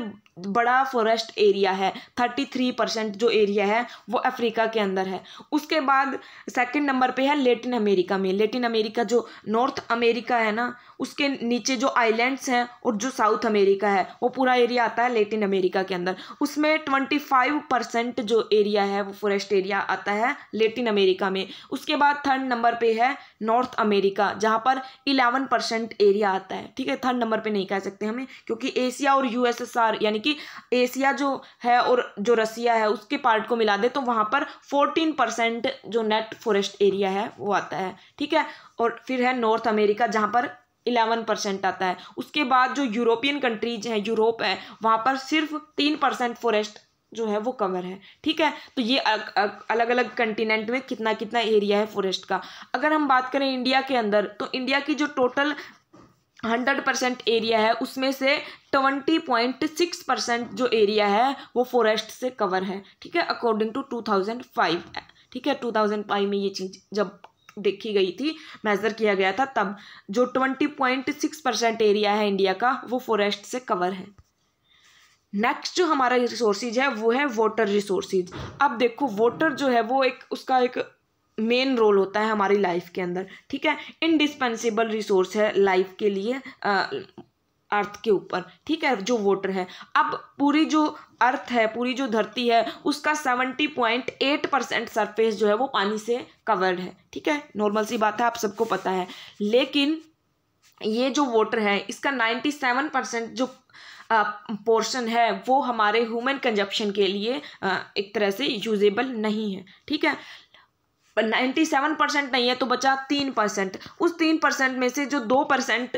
बड़ा फॉरेस्ट एरिया है थर्टी थ्री परसेंट जो एरिया है वो अफ्रीका के अंदर है उसके बाद सेकंड नंबर पे है लेटिन अमेरिका में लेटिन अमेरिका जो नॉर्थ अमेरिका है ना उसके नीचे जो आइलैंड्स हैं और जो साउथ अमेरिका है वो पूरा एरिया आता है लेटिन अमेरिका के अंदर उसमें ट्वेंटी फाइव परसेंट जो एरिया है वो फॉरेस्ट एरिया आता है लेटिन अमेरिका में उसके बाद थर्ड नंबर पे है नॉर्थ अमेरिका जहाँ पर इलेवन परसेंट एरिया आता है ठीक है थर्ड नंबर पर नहीं कह सकते हमें क्योंकि एशिया और यू यानी कि एशिया जो है और जो रसिया है उसके पार्ट को मिला दे तो वहाँ पर फोर्टीन परसेंट जो नेट फॉरेस्ट एरिया है वो आता है ठीक है और फिर है नॉर्थ अमेरिका जहाँ पर इलेवन परसेंट आता है उसके बाद जो यूरोपियन कंट्रीज हैं यूरोप है वहाँ पर सिर्फ तीन परसेंट फॉरेस्ट जो है वो कवर है ठीक है तो ये अलग अलग, अलग, अलग कंटिनेंट में कितना कितना एरिया है फॉरेस्ट का अगर हम बात करें इंडिया के अंदर तो इंडिया की जो टोटल हंड्रेड परसेंट एरिया है उसमें से ट्वेंटी पॉइंट सिक्स परसेंट जो एरिया है वो फॉरेस्ट से कवर है ठीक है according to two thousand five ठीक है टू थाउजेंड फाइव में ये चीज़ जब देखी गई थी मेज़र किया गया था तब जो twenty point six percent area है इंडिया का वो फॉरेस्ट से कवर है नेक्स्ट जो हमारा रिसोर्सेज है वो है वाटर रिसोर्सेज अब देखो वाटर जो है वो एक उसका एक मेन रोल होता है हमारी लाइफ के अंदर ठीक है इंडिस्पेंसिबल रिसोर्स है लाइफ के लिए आ, अर्थ के ऊपर ठीक है जो वोटर है अब पूरी जो अर्थ है पूरी जो धरती है उसका seventy point eight percent surface जो है वो पानी से कवर्ड है ठीक है नॉर्मल सी बात है आप सबको पता है लेकिन ये जो वोटर है इसका नाइन्टी सेवन परसेंट जो पोर्शन है वो हमारे ह्यूमन कंजप्शन के लिए एक तरह से यूजेबल नहीं है ठीक है नाइन्टी सेवन परसेंट नहीं है तो बचा तीन परसेंट उस तीन परसेंट में से जो दो परसेंट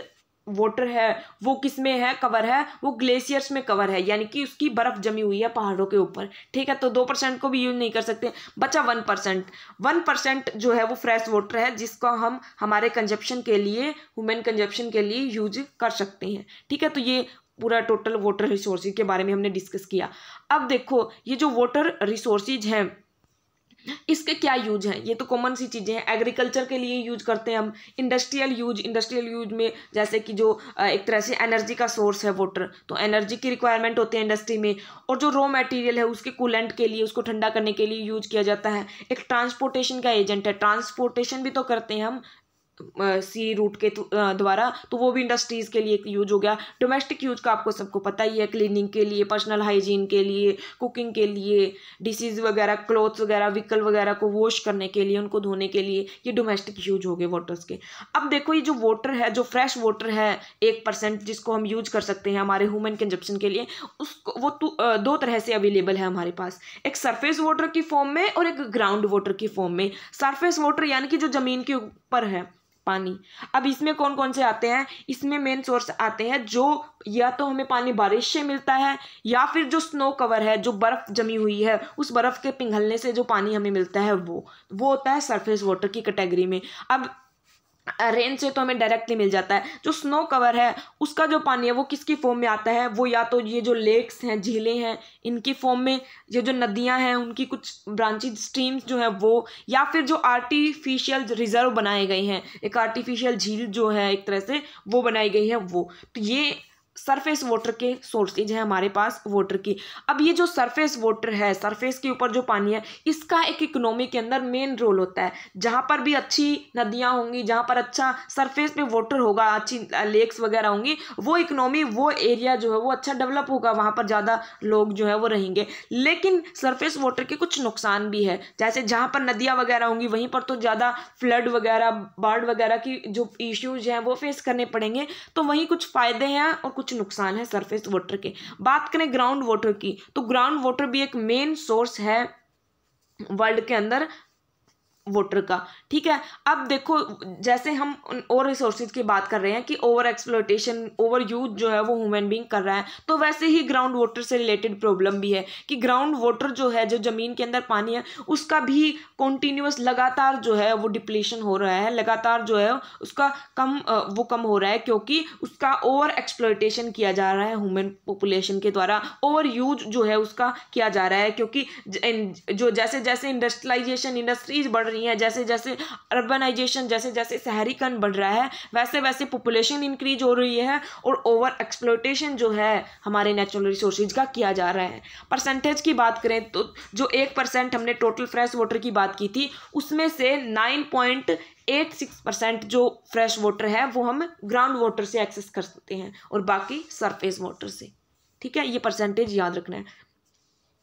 वाटर है वो किस में है कवर है वो ग्लेशियर्स में कवर है यानी कि उसकी बर्फ़ जमी हुई है पहाड़ों के ऊपर ठीक है तो दो परसेंट को भी यूज़ नहीं कर सकते बचा वन परसेंट वन परसेंट जो है वो फ्रेश वाटर है जिसको हम हमारे कंजप्शन के लिए हुमेन कंजप्शन के लिए यूज कर सकते हैं ठीक है तो ये पूरा टोटल वाटर रिसोर्सेज के बारे में हमने डिस्कस किया अब देखो ये जो वाटर रिसोर्सेज हैं इसके क्या यूज हैं ये तो कॉमन सी चीज़ें हैं एग्रीकल्चर के लिए यूज करते हैं हम इंडस्ट्रियल यूज इंडस्ट्रियल यूज में जैसे कि जो एक तरह से एनर्जी का सोर्स है वाटर तो एनर्जी की रिक्वायरमेंट होती है इंडस्ट्री में और जो रॉ मटेरियल है उसके कूलेंट के लिए उसको ठंडा करने के लिए यूज किया जाता है एक ट्रांसपोर्टेशन का एजेंट है ट्रांसपोर्टेशन भी तो करते हैं हम सी रूट के द्वारा तो वो भी इंडस्ट्रीज़ के लिए यूज हो गया डोमेस्टिक यूज का आपको सबको पता ही है क्लीनिंग के लिए पर्सनल हाइजीन के लिए कुकिंग के लिए डिसीज़ वगैरह क्लोथ्स वगैरह व्हीकल वगैरह को वॉश करने के लिए उनको धोने के लिए ये डोमेस्टिक यूज हो गए वाटर्स के अब देखो ये जो वाटर है जो फ्रेश वाटर है एक परसेंट जिसको हम यूज कर सकते हैं हमारे ह्यूमन कंजप्शन के लिए उसको वो तो, दो तरह से अवेलेबल है हमारे पास एक सरफेस वाटर की फॉर्म में और एक ग्राउंड वाटर की फॉर्म में सरफेस वाटर यानी कि जो ज़मीन के ऊपर है पानी अब इसमें कौन कौन से आते हैं इसमें मेन सोर्स आते हैं जो या तो हमें पानी बारिश से मिलता है या फिर जो स्नो कवर है जो बर्फ़ जमी हुई है उस बर्फ़ के पिघलने से जो पानी हमें मिलता है वो वो होता है सरफेस वाटर की कैटेगरी में अब रेन से तो हमें डायरेक्टली मिल जाता है जो स्नो कवर है उसका जो पानी है वो किसकी फॉर्म में आता है वो या तो ये जो लेक्स हैं झीलें हैं इनकी फॉर्म में ये जो नदियां हैं उनकी कुछ ब्रांचेज स्ट्रीम्स जो है वो या फिर जो आर्टिफिशियल रिज़र्व बनाए गए हैं एक आर्टिफिशियल झील जो है एक तरह से वो बनाई गई है वो तो ये सरफेस वाटर के सोर्सेज हैं हमारे पास वाटर की अब ये जो सरफेस वाटर है सरफेस के ऊपर जो पानी है इसका एक इकोनॉमी के अंदर मेन रोल होता है जहाँ पर भी अच्छी नदियाँ होंगी जहाँ पर अच्छा सरफेस पे वाटर होगा अच्छी लेक्स वगैरह होंगी वो इकोनॉमी वो एरिया जो है वो अच्छा डेवलप होगा वहाँ पर ज़्यादा लोग जो है वो रहेंगे लेकिन सरफेस वाटर के कुछ नुकसान भी है जैसे जहाँ पर नदियाँ वगैरह होंगी वहीं पर तो ज़्यादा फ्लड वगैरह बाढ़ वगैरह की जो इश्यूज हैं वो फेस करने पड़ेंगे तो वहीं कुछ फ़ायदे हैं और कुछ कुछ नुकसान है सरफेस वाटर के बात करें ग्राउंड वाटर की तो ग्राउंड वाटर भी एक मेन सोर्स है वर्ल्ड के अंदर वोटर का ठीक है अब देखो जैसे हम और रिसोर्सेज की बात कर रहे हैं कि ओवर एक्सप्लोटेशन ओवर यूज जो है वो ह्यूमन बींग कर रहा है तो वैसे ही ग्राउंड वाटर से रिलेटेड प्रॉब्लम भी है कि ग्राउंड वाटर जो है जो ज़मीन के अंदर पानी है उसका भी कॉन्टीन्यूस लगातार जो है वो डिप्लीशन हो रहा है लगातार जो है उसका कम वो कम हो रहा है क्योंकि उसका ओवर एक्सप्लोटेशन किया जा रहा है ह्यूमन पॉपुलेशन के द्वारा ओवर यूज जो है उसका किया जा रहा है क्योंकि जो जैसे जैसे इंडस्ट्रियलाइजेशन इंडस्ट्रीज बढ़ रही हैं जैसे जैसे अर्बनाइजेशन जैसे जैसे शहरीकरण बढ़ रहा है वैसे वैसे पॉपुलेशन इंक्रीज हो रही है और ओवर एक्सप्लोटेशन जो है हमारे नेचुरल रिसोर्सेज का किया जा रहा है परसेंटेज की बात करें तो जो एक परसेंट हमने टोटल फ्रेश वाटर की बात की थी उसमें से nine point eight six percent जो फ्रेश वाटर है वो हम ग्राउंड वाटर से एक्सेस कर सकते हैं और बाकी सरफेस वाटर से ठीक है ये परसेंटेज याद रखना है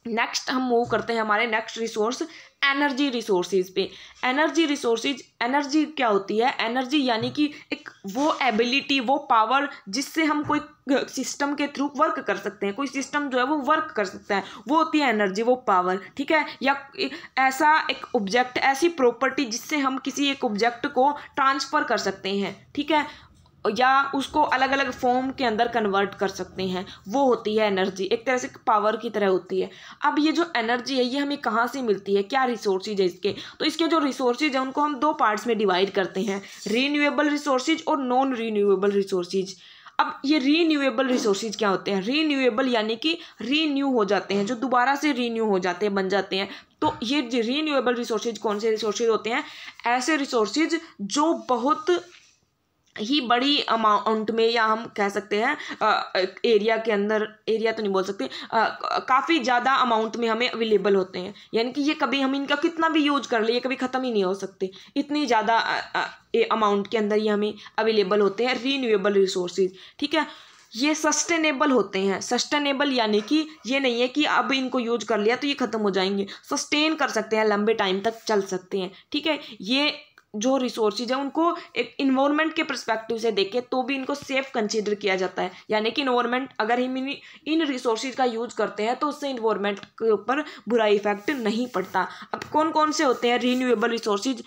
नेक्स्ट हम मूव करते हैं हमारे नेक्स्ट रिसोर्स एनर्जी रिसोर्सेज पे एनर्जी रिसोर्सेज एनर्जी क्या होती है एनर्जी यानी कि एक वो एबिलिटी वो पावर जिससे हम कोई सिस्टम के थ्रू वर्क कर सकते हैं कोई सिस्टम जो है वो वर्क कर सकता है वो होती है एनर्जी वो पावर ठीक है या ऐसा एक ऑब्जेक्ट ऐसी प्रॉपर्टी जिससे हम किसी एक ऑब्जेक्ट को ट्रांसफ़र कर सकते हैं ठीक है या उसको अलग अलग फॉर्म के अंदर कन्वर्ट कर सकते हैं वो होती है एनर्जी एक तरह से पावर की तरह होती है अब ये जो एनर्जी है ये हमें कहाँ से मिलती है क्या रिसोर्सेज है इसके तो इसके जो रिसोर्सेज हैं उनको हम दो पार्ट्स में डिवाइड करते हैं रीन्यूएबल रिसोर्सेज और नॉन रीन्यूएबल रिसोर्सेज अब ये रीन्यूएबल रिसोर्सेज क्या होते हैं रीन्यूएबल यानी कि रीन्यू हो जाते हैं जो दोबारा से रीन्यू हो जाते हैं बन जाते हैं तो ये रीन्यूएबल रिसोर्सेज कौन से रिसोर्सेज होते हैं ऐसे रिसोर्सेज जो बहुत ही बड़ी अमाउंट में या हम कह सकते हैं एरिया के अंदर एरिया तो नहीं बोल सकते काफ़ी ज़्यादा अमाउंट में हमें अवेलेबल होते हैं यानी कि ये कभी हम इनका कितना भी यूज कर ले ये कभी ख़त्म ही नहीं हो सकते इतनी ज़्यादा अमाउंट के अंदर ये हमें अवेलेबल होते हैं रीन्यूएबल रिसोर्सेज ठीक है ये सस्टेनेबल होते हैं सस्टेनेबल यानी कि ये नहीं है कि अब इनको यूज कर लिया तो ये ख़त्म हो जाएंगे सस्टेन कर सकते हैं लंबे टाइम तक चल सकते हैं ठीक है ये जो रिसोर्सेज हैं उनको एक इन्वायरमेंट के परस्पेक्टिव से देखें तो भी इनको सेफ कंसिडर किया जाता है यानी कि इन्वायरमेंट अगर हम इन इन रिसोर्सेज का यूज करते हैं तो उससे इन्वायरमेंट के ऊपर बुरा इफेक्ट नहीं पड़ता अब कौन कौन से होते हैं रीन्यूएबल रिसोर्सेज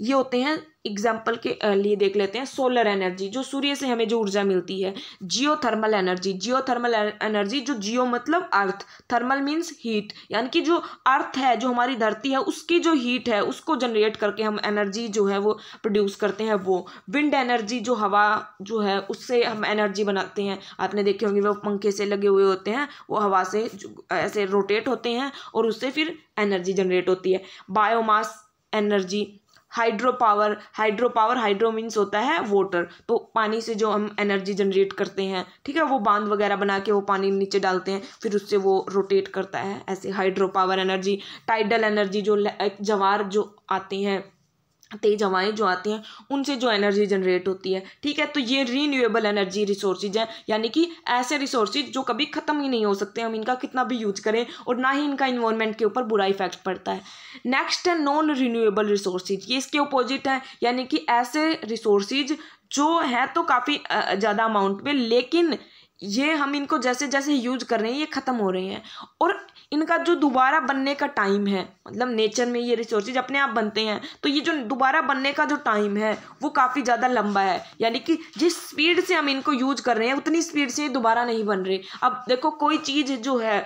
ये होते हैं एग्जाम्पल के लिए देख लेते हैं सोलर एनर्जी जो सूर्य से हमें जो ऊर्जा मिलती है geo thermal energy geo thermal energy जो जियो मतलब अर्थ थर्मल मीन्स हीट यानी कि जो अर्थ है जो हमारी धरती है उसकी जो हीट है उसको जनरेट करके हम एनर्जी जो है वो प्रोड्यूस करते हैं वो विंड एनर्जी जो हवा जो है उससे हम एनर्जी बनाते हैं आपने देखे होंगे वो पंखे से लगे हुए होते हैं वो हवा से ऐसे रोटेट होते हैं और उससे फिर एनर्जी जनरेट होती है biomass energy hydro power hydro power hydro means होता है वाटर तो पानी से जो हम एनर्जी जनरेट करते हैं ठीक है वो बांध वगैरह बना के वो पानी नीचे डालते हैं फिर उससे वो रोटेट करता है ऐसे hydro power energy tidal energy जो जवार जो आते हैं तेज हवाएं जो आती हैं उनसे जो एनर्जी जनरेट होती है ठीक है तो ये रीन्यूएबल एनर्जी रिसोर्सेज हैं यानी कि ऐसे रिसोर्सेज जो कभी ख़त्म ही नहीं हो सकते हम इनका कितना भी यूज करें और ना ही इनका इन्वायरमेंट के ऊपर बुरा इफेक्ट पड़ता है नेक्स्ट है नॉन रिन्यूएबल रिसोर्सेज ये इसके अपोजिट हैं यानी कि ऐसे रिसोर्सेज जो हैं तो काफ़ी ज़्यादा अमाउंट में लेकिन ये हम इनको जैसे जैसे यूज कर रहे हैं ये ख़त्म हो रहे हैं और इनका जो दोबारा बनने का टाइम है मतलब नेचर में ये रिसोर्सेज अपने आप बनते हैं तो ये जो दोबारा बनने का जो टाइम है वो काफ़ी ज़्यादा लंबा है यानी कि जिस स्पीड से हम इनको यूज कर रहे हैं उतनी स्पीड से ये दोबारा नहीं बन रहे अब देखो कोई चीज़ जो है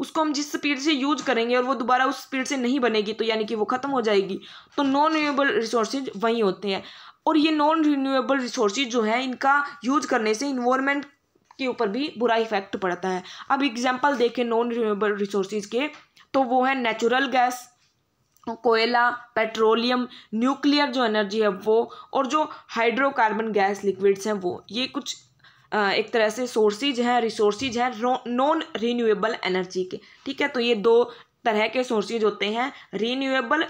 उसको हम जिस स्पीड से यूज करेंगे और वो दोबारा उस स्पीड से नहीं बनेगी तो यानी कि वो ख़त्म हो जाएगी तो नॉन रिन्यूएबल रिसोर्सेज वहीं होते हैं और ये नॉन रिन्यूएबल रिसोर्सेज जो है इनका यूज करने से इन्वायरमेंट के ऊपर भी बुरा इफेक्ट पड़ता है अब एग्जाम्पल देखें नॉन रिन्यूएबल रिसोर्सिस के तो वो है नेचुरल गैस कोयला पेट्रोलियम न्यूक्लियर जो एनर्जी है वो और जो हाइड्रोकार्बन गैस लिक्विड्स हैं वो ये कुछ एक तरह से सोर्सेज हैं रिसोर्सेज हैं नॉन रिन्यूएबल एनर्जी के ठीक है तो ये दो तरह के सोर्सेज होते हैं रिन्यूएबल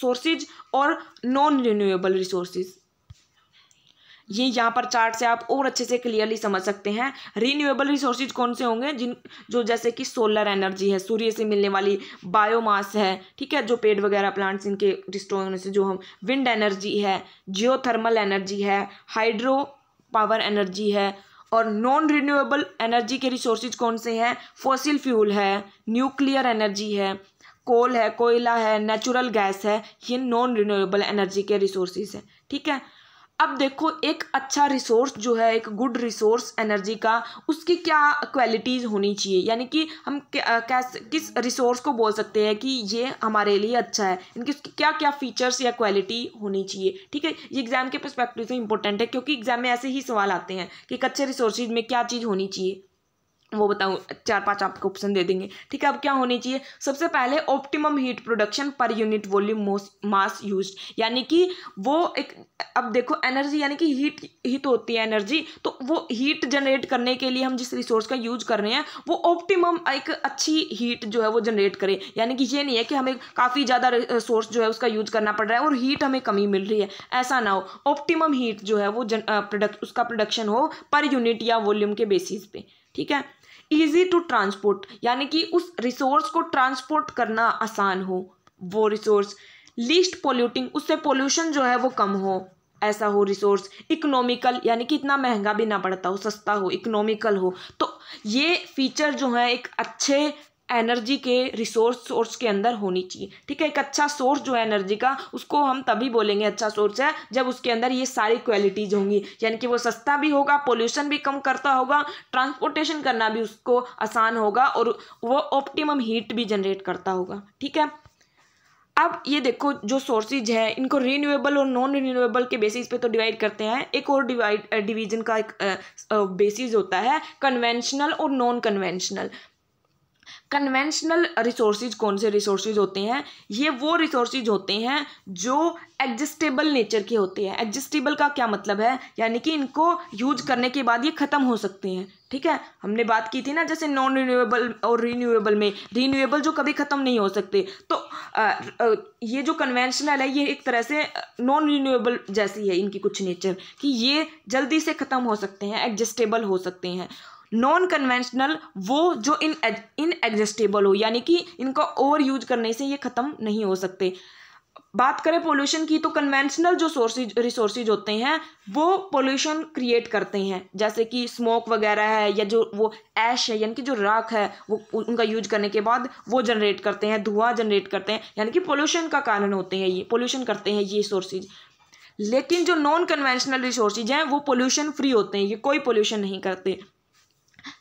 सोर्सेज और नॉन रिन्यूएबल रिसोर्सेज ये यहाँ पर चार्ट से आप और अच्छे से क्लियरली समझ सकते हैं रीन्यूएबल रिसोर्सेज कौन से होंगे जिन जो जैसे कि सोलर एनर्जी है सूर्य से मिलने वाली बायोमास है ठीक है जो पेड़ वगैरह प्लांट्स इनके डिस्ट्रॉय होने से जो हम विंड एनर्जी है जियोथर्मल एनर्जी है हाइड्रो पावर एनर्जी है और नॉन रिन्यूएबल एनर्जी के रिसोर्सेज कौन से हैं फॉसिल फ्यूल है न्यूक्लियर एनर्जी है कोल है कोयला है नेचुरल गैस है ये नॉन रिन्यूएबल एनर्जी के रिसोर्सेज हैं ठीक है अब देखो एक अच्छा रिसोर्स जो है एक गुड रिसोर्स एनर्जी का उसकी क्या क्वालिटीज़ होनी चाहिए यानी कि हम कैसे किस रिसोर्स को बोल सकते हैं कि ये हमारे लिए अच्छा है यानी कि उसकी क्या क्या फीचर्स या क्वालिटी होनी चाहिए ठीक है ये एग्ज़ाम के परस्पेक्टिव से इंपॉर्टेंट है क्योंकि एग्ज़ाम में ऐसे ही सवाल आते हैं कि एक अच्छे रिसोर्स में क्या चीज़ होनी चाहिए वो बताऊँ चार पांच आपको ऑप्शन दे देंगे ठीक है अब क्या होनी चाहिए सबसे पहले optimum heat production per unit volume mass use यानी कि वो एक अब देखो एनर्जी यानी कि हीट हीट होती है एनर्जी तो वो हीट जनरेट करने के लिए हम जिस रिसोर्स का यूज कर रहे हैं वो ऑप्टिमम एक अच्छी हीट जो है वो जनरेट करे यानी कि ये नहीं है कि हमें काफ़ी ज़्यादा रिसोर्स जो है उसका यूज करना पड़ रहा है और हीट हमें कमी मिल रही है ऐसा ना हो ऑप्टिमम हीट जो है वो प्रोडक्ट उसका प्रोडक्शन हो पर यूनिट या वॉल्यूम के बेसिस पे ठीक है ईजी टू ट्रांसपोर्ट यानी कि उस रिसोर्स को ट्रांसपोर्ट करना आसान हो वो रिसोर्स लीस्ट पोल्यूटिंग उससे पोल्यूशन जो है वो कम हो ऐसा हो रिसोर्स इकोनॉमिकल यानी कि इतना महंगा भी ना पड़ता हो सस्ता हो इकोनॉमिकल हो तो ये फीचर जो है एक अच्छे एनर्जी के रिसोर्स सोर्स के अंदर होनी चाहिए ठीक है एक अच्छा सोर्स जो है एनर्जी का उसको हम तभी बोलेंगे अच्छा सोर्स है जब उसके अंदर ये सारी क्वालिटीज होंगी यानी कि वो सस्ता भी होगा पोल्यूशन भी कम करता होगा ट्रांसपोर्टेशन करना भी उसको आसान होगा और वो ऑप्टिमम हीट भी जनरेट करता होगा ठीक है अब ये देखो जो सोर्सेज है इनको रीन्यूएबल और नॉन रीन्यूएबल के बेसिस पे तो डिवाइड करते हैं एक और डिवाइड डिवीजन का एक बेसिस होता है कन्वेंशनल और नॉन कन्वेंशनल कन्वेंशनल रिसोर्सेज कौन से रिसोर्सेज होते हैं ये वो रिसोर्सेज होते हैं जो एग्जिस्टेबल नेचर के होते हैं एग्जिस्टेबल का क्या मतलब है यानी कि इनको यूज करने के बाद ये ख़त्म हो सकते हैं ठीक है हमने बात की थी ना जैसे नॉन रिन्यूएबल और रिन्यूएबल में रिन्यूएबल जो कभी ख़त्म नहीं हो सकते तो आ, आ, ये जो कन्वेंशनल है ये एक तरह से नॉन रिन्यूएबल जैसी है इनकी कुछ नेचर कि ये जल्दी से ख़त्म हो सकते हैं एडजस्टेबल हो सकते हैं नॉन कन्वेंशनल वो जो इन इन एग्जिस्टेबल हो यानी कि इनका ओवर यूज करने से ये ख़त्म नहीं हो सकते बात करें पोल्यूशन की तो कन्वेंशनल जो सोर्सेज रिसोर्सेज होते हैं वो पोल्यूशन क्रिएट करते हैं जैसे कि स्मोक वगैरह है या जो वो ऐश है यानी कि जो राख है वो उनका यूज करने के बाद वो जनरेट करते हैं धुआं जनरेट करते हैं यानी कि पोल्यूशन का कारण होते हैं ये पोल्यूशन करते हैं ये सोर्सेज लेकिन जो नॉन कन्वेंशनल रिसोर्सेज हैं वो पोल्यूशन फ्री होते हैं ये कोई पोल्यूशन नहीं करते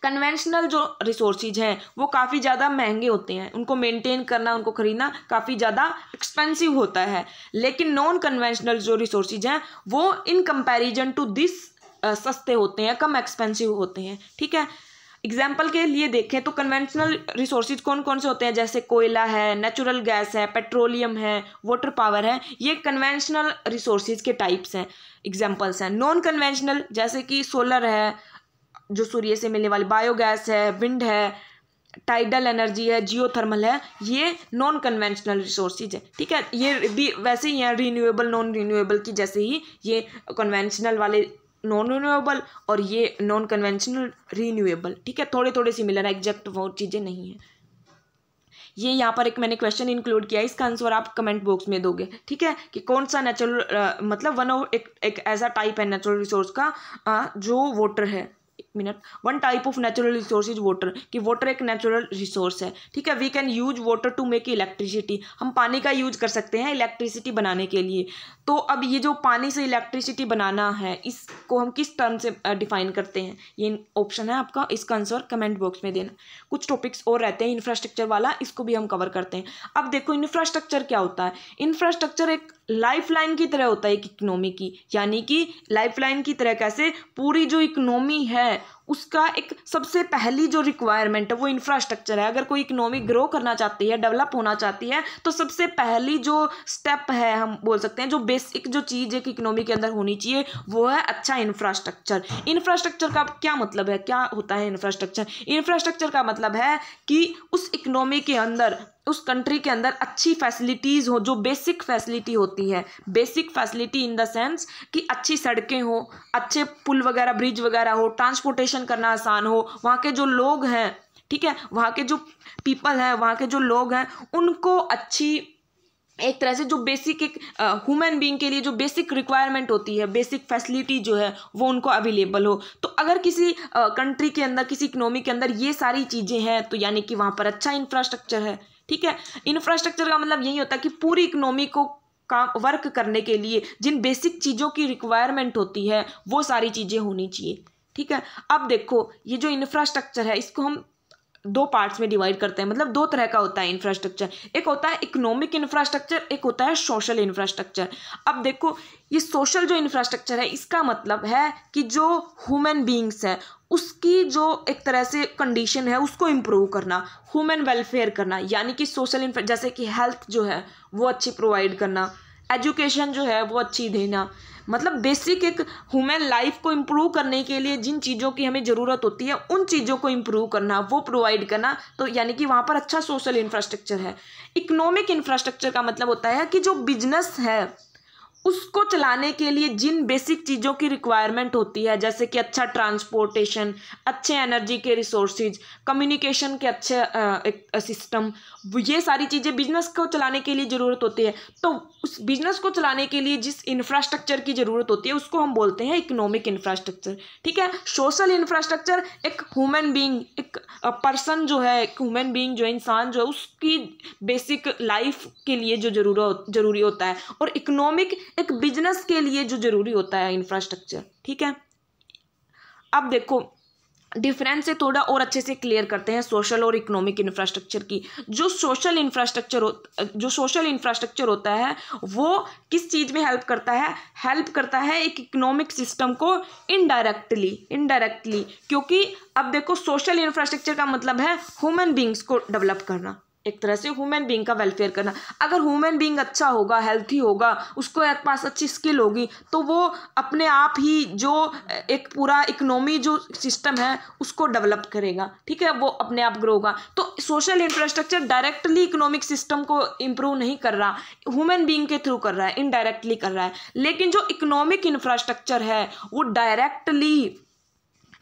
कन्वेंशनल जो रिसोर्सेज हैं वो काफ़ी ज़्यादा महंगे होते हैं उनको मेंटेन करना उनको खरीदना काफ़ी ज़्यादा एक्सपेंसिव होता है लेकिन नॉन कन्वेंशनल जो रिसोर्सेज हैं वो इन कंपैरिजन टू दिस सस्ते होते हैं कम एक्सपेंसिव होते हैं ठीक है एग्जाम्पल के लिए देखें तो कन्वेंशनल रिसोर्स कौन कौन से होते हैं जैसे कोयला है नेचुरल गैस है पेट्रोलियम है वाटर पावर है ये कन्वेंशनल रिसोर्स के टाइप्स हैं एग्जाम्पल्स हैं नॉन कन्वेंशनल जैसे कि सोलर है जो सूर्य से मिलने वाली बायोगैस है विंड है टाइडल एनर्जी है जियो थर्मल है ये नॉन कन्वेंशनल रिसोर्सेज है ठीक है ये भी वैसे ही हैं रीन्यूएबल नॉन रीन्यूएबल की जैसे ही ये कन्वेंशनल वाले नॉन रीन्यूएबल और ये नॉन कन्वेंशनल रीन्यूएबल ठीक है थोड़े थोड़े सिमिलर है एग्जैक्ट वो चीज़ें नहीं हैं ये यहाँ पर एक मैंने क्वेश्चन इंक्लूड किया इसका आंसर आप कमेंट बॉक्स में दोगे ठीक है कि कौन सा नेचुरल मतलब वन ऑफ एक, एक ऐसा टाइप है नेचुरल रिसोर्स का आ, जो वाटर है minute one type of natural resource is water कि वाटर एक नेचुरल रिसोर्स है ठीक है we can use water to make electricity हम पानी का यूज कर सकते हैं इलेक्ट्रिसिटी बनाने के लिए तो अब ये जो पानी से इलेक्ट्रिसिटी बनाना है इसको हम किस टर्म से डिफाइन करते हैं ये ऑप्शन है आपका इसका आंसर कमेंट बॉक्स में देना कुछ टॉपिक्स और रहते हैं इंफ्रास्ट्रक्चर वाला इसको भी हम कवर करते हैं अब देखो इंफ्रास्ट्रक्चर क्या होता है इंफ्रास्ट्रक्चर एक लाइफ लाइन की तरह होता है एक इकनॉमी की यानी कि लाइफ लाइन की तरह कैसे पूरी जो इकनॉमी है है उसका एक सबसे पहली जो रिक्वायरमेंट है वो इंफ्रास्ट्रक्चर है अगर कोई इकोनॉमी ग्रो करना चाहती है डेवलप होना चाहती है तो सबसे पहली जो स्टेप है हम बोल सकते हैं जो बेसिक जो चीज़ एक इकोनॉमी के अंदर होनी चाहिए वो है अच्छा इंफ्रास्ट्रक्चर इंफ्रास्ट्रक्चर का क्या मतलब है क्या होता है इंफ्रास्ट्रक्चर इंफ्रास्ट्रक्चर का मतलब है कि उस इकोनॉमी के अंदर उस कंट्री के अंदर अच्छी फैसिलिटीज़ हो जो बेसिक फैसिलिटी होती है basic facility in the sense कि अच्छी सड़कें हो अच्छे पुल वगैरह ब्रिज वगैरह हो ट्रांसपोर्टेशन करना आसान हो वहाँ के जो लोग हैं ठीक है वहाँ के जो पीपल हैं वहाँ के जो लोग हैं उनको अच्छी एक तरह से जो बेसिक एक ह्यूमन बीइंग के लिए जो बेसिक रिक्वायरमेंट होती है बेसिक फैसिलिटी जो है वो उनको अवेलेबल हो तो अगर किसी कंट्री के अंदर किसी इकनॉमी के अंदर ये सारी चीज़ें हैं तो यानी कि वहाँ पर अच्छा इंफ्रास्ट्रक्चर है ठीक है इंफ्रास्ट्रक्चर का मतलब यही होता है कि पूरी इकोनॉमी को काम वर्क करने के लिए जिन बेसिक चीज़ों की रिक्वायरमेंट होती है वो सारी चीज़ें होनी चाहिए ठीक है अब देखो ये जो इंफ्रास्ट्रक्चर है इसको हम दो पार्ट्स में डिवाइड करते हैं मतलब दो तरह का होता है इंफ्रास्ट्रक्चर एक होता है इकोनॉमिक इंफ्रास्ट्रक्चर एक होता है सोशल इंफ्रास्ट्रक्चर अब देखो ये सोशल जो इंफ्रास्ट्रक्चर है इसका मतलब है कि जो ह्यूमन बींग्स हैं उसकी जो एक तरह से कंडीशन है उसको इम्प्रूव करना ह्यूमन वेलफेयर करना यानी कि सोशल जैसे कि हेल्थ जो है वो अच्छी प्रोवाइड करना एजुकेशन जो है वो अच्छी देना मतलब बेसिक एक ह्यूमन लाइफ को इम्प्रूव करने के लिए जिन चीज़ों की हमें ज़रूरत होती है उन चीज़ों को इम्प्रूव करना वो प्रोवाइड करना तो यानी कि वहाँ पर अच्छा सोशल इंफ्रास्ट्रक्चर है इकोनॉमिक इंफ्रास्ट्रक्चर का मतलब होता है कि जो बिजनेस है उसको चलाने के लिए जिन बेसिक चीज़ों की रिक्वायरमेंट होती है जैसे कि अच्छा ट्रांसपोर्टेशन अच्छे एनर्जी के रिसोर्सेज कम्युनिकेशन के अच्छे सिस्टम ये सारी चीज़ें बिजनेस को चलाने के लिए ज़रूरत होती है तो उस बिजनेस को चलाने के लिए जिस इंफ्रास्ट्रक्चर की ज़रूरत होती है उसको हम बोलते हैं इकोनॉमिक इंफ्रास्ट्रक्चर ठीक है सोशल इंफ्रास्ट्रक्चर एक ह्यूमन बींग एक पर्सन जो है एक ह्यूमन बींग जो है इंसान जो है उसकी बेसिक लाइफ के लिए जो जरूर जरूरी होता है और इकोनॉमिक एक बिजनेस के लिए जो जरूरी होता है इंफ्रास्ट्रक्चर ठीक है अब देखो डिफरेंस से थोड़ा और अच्छे से क्लियर करते हैं सोशल और इकोनॉमिक इंफ्रास्ट्रक्चर की जो सोशल इंफ्रास्ट्रक्चर जो सोशल इंफ्रास्ट्रक्चर होता है वो किस चीज़ में हेल्प करता है हेल्प करता है एक इकोनॉमिक सिस्टम को इनडायरेक्टली इनडायरेक्टली क्योंकि अब देखो सोशल इंफ्रास्ट्रक्चर का मतलब है ह्यूमन बींग्स को डेवलप करना एक तरह से ह्यूमन बींग का वेलफेयर करना अगर ह्यूमन बींग अच्छा होगा हेल्थी होगा उसको एक पास अच्छी स्किल होगी तो वो अपने आप ही जो एक पूरा इकोनॉमी जो सिस्टम है उसको डेवलप करेगा ठीक है वो अपने आप ग्रो होगा तो social infrastructure directly economic system को इम्प्रूव नहीं कर रहा ह्यूमन बींग के थ्रू कर रहा है इनडायरेक्टली कर रहा है लेकिन जो इकोनॉमिक इंफ्रास्ट्रक्चर है वो डायरेक्टली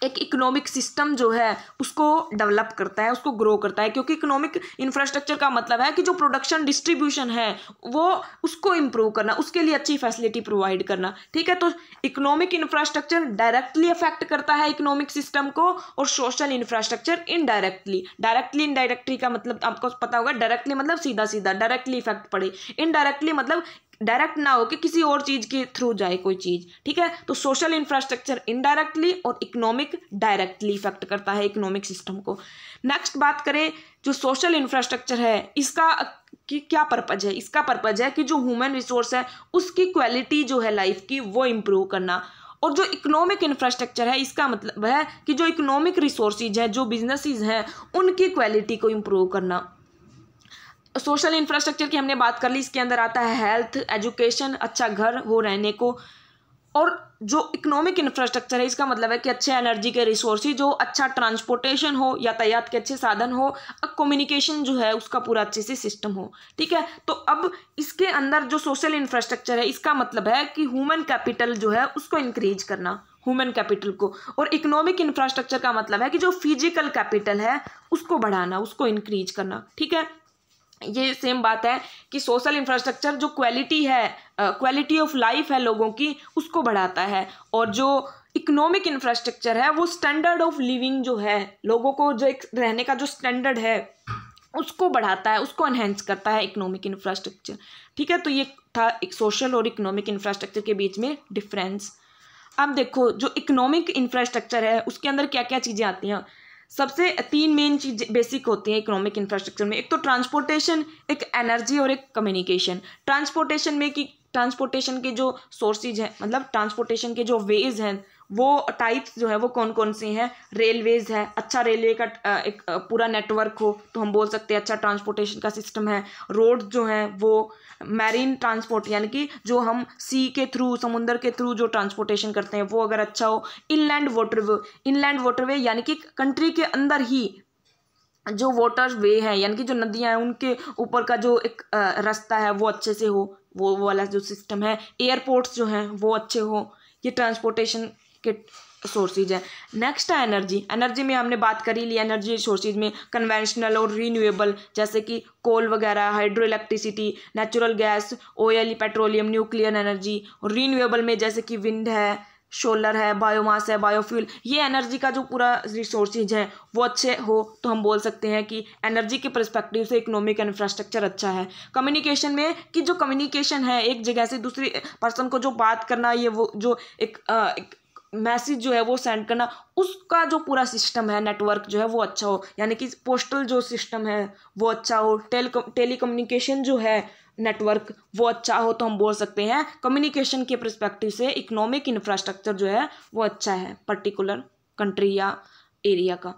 एक इकोनॉमिक सिस्टम जो है उसको डेवलप करता है उसको ग्रो करता है क्योंकि इकोनॉमिक इंफ्रास्ट्रक्चर का मतलब है कि जो प्रोडक्शन डिस्ट्रीब्यूशन है वो उसको इम्प्रूव करना उसके लिए अच्छी फैसिलिटी प्रोवाइड करना ठीक है तो इकोनॉमिक इंफ्रास्ट्रक्चर डायरेक्टली अफेक्ट करता है इकोनॉमिक सिस्टम को और social infrastructure indirectly directly indirectly का मतलब आपको पता होगा डायरेक्टली मतलब सीधा सीधा डायरेक्टली इफेक्ट पड़े इनडायरेक्टली मतलब डायरेक्ट ना हो कि किसी और चीज़ के थ्रू जाए कोई चीज़ ठीक है तो सोशल इंफ्रास्ट्रक्चर इनडायरेक्टली और इकोनॉमिक डायरेक्टली इफेक्ट करता है इकोनॉमिक सिस्टम को नेक्स्ट बात करें जो सोशल इंफ्रास्ट्रक्चर है इसका कि क्या पर्पज है इसका पर्पज है कि जो ह्यूमन रिसोर्स है उसकी क्वालिटी जो है लाइफ की वो इम्प्रूव करना और जो इकोनॉमिक इंफ्रास्ट्रक्चर है इसका मतलब है कि जो इकोनॉमिक रिसोर्सेज हैं जो बिजनेसेस हैं उनकी क्वालिटी को इम्प्रूव करना सोशल इंफ्रास्ट्रक्चर की हमने बात कर ली इसके अंदर आता है हेल्थ एजुकेशन अच्छा घर हो रहने को और जो इकोनॉमिक इंफ्रास्ट्रक्चर है इसका मतलब है कि अच्छे एनर्जी के रिसोर्सेज हो अच्छा ट्रांसपोर्टेशन हो यातायात के अच्छे साधन हो कम्युनिकेशन जो है उसका पूरा अच्छे से सिस्टम हो ठीक है तो अब इसके अंदर जो सोशल इंफ्रास्ट्रक्चर है इसका मतलब है कि ह्यूमन कैपिटल जो है उसको इंक्रीज करना ह्यूमन कैपिटल को और इकोनॉमिक इंफ्रास्ट्रक्चर का मतलब है कि जो फिजिकल कैपिटल है उसको बढ़ाना उसको इंक्रीज करना ठीक है ये सेम बात है कि सोशल इंफ्रास्ट्रक्चर जो क्वालिटी है क्वालिटी ऑफ लाइफ है लोगों की उसको बढ़ाता है और जो इकोनॉमिक इंफ्रास्ट्रक्चर है वो स्टैंडर्ड ऑफ लिविंग जो है लोगों को जो एक रहने का जो स्टैंडर्ड है उसको बढ़ाता है उसको एनहेंस करता है इकोनॉमिक इंफ्रास्ट्रक्चर ठीक है तो ये था एक सोशल और इकोनॉमिक इंफ्रास्ट्रक्चर के बीच में डिफरेंस अब देखो जो इकोनॉमिक इंफ्रास्ट्रक्चर है उसके अंदर क्या क्या चीज़ें आती हैं सबसे तीन मेन चीज बेसिक होती हैं इकोनॉमिक इंफ्रास्ट्रक्चर में एक तो ट्रांसपोर्टेशन एक एनर्जी और एक कम्युनिकेशन ट्रांसपोर्टेशन में कि ट्रांसपोर्टेशन के जो सोर्सेज हैं मतलब ट्रांसपोर्टेशन के जो वेज हैं वो टाइप्स जो है वो कौन कौन सी हैं रेलवेज़ है अच्छा रेलवे का एक पूरा नेटवर्क हो तो हम बोल सकते हैं अच्छा ट्रांसपोर्टेशन का सिस्टम है रोड जो हैं वो मैरीन ट्रांसपोर्ट यानी कि जो हम सी के थ्रू समुंदर के थ्रू जो ट्रांसपोर्टेशन करते हैं वो अगर अच्छा हो इनलैंड वाटरवे इनलैंड वाटरवे यानी कि कंट्री के अंदर ही जो वाटर वे हैं यानी कि जो नदियाँ हैं उनके ऊपर का जो एक रास्ता है वो अच्छे से हो वो वाला जो सिस्टम है एयरपोर्ट्स जो हैं वो अच्छे हो ये ट्रांसपोर्टेशन के सोर्सेज हैं नेक्स्ट है एनर्जी एनर्जी में हमने बात करी ली एनर्जी सोर्सेज में कन्वेंशनल और रीन्यूएबल जैसे कि कोल वगैरह hydro electricity natural gas oil petroleum nuclear energy और रीन्यूएबल में जैसे कि विंड है सोलर है बायोमास है बायोफ्यूल ये एनर्जी का जो पूरा रिसोर्सेज है वो अच्छे हो तो हम बोल सकते हैं कि एनर्जी के परस्पेक्टिव से इकोनॉमिक इंफ्रास्ट्रक्चर अच्छा है कम्युनिकेशन में कि जो कम्युनिकेशन है एक जगह से दूसरे पर्सन को जो बात करना ये वो जो एक, आ, एक मैसेज जो है वो सेंड करना उसका जो पूरा सिस्टम है नेटवर्क जो है वो अच्छा हो यानी कि पोस्टल जो सिस्टम है वो अच्छा हो टेली कम्युनिकेशन जो है नेटवर्क वो अच्छा हो तो हम बोल सकते हैं कम्युनिकेशन के परस्पेक्टिव से इकोनॉमिक इंफ्रास्ट्रक्चर जो है वो अच्छा है पर्टिकुलर कंट्री या एरिया का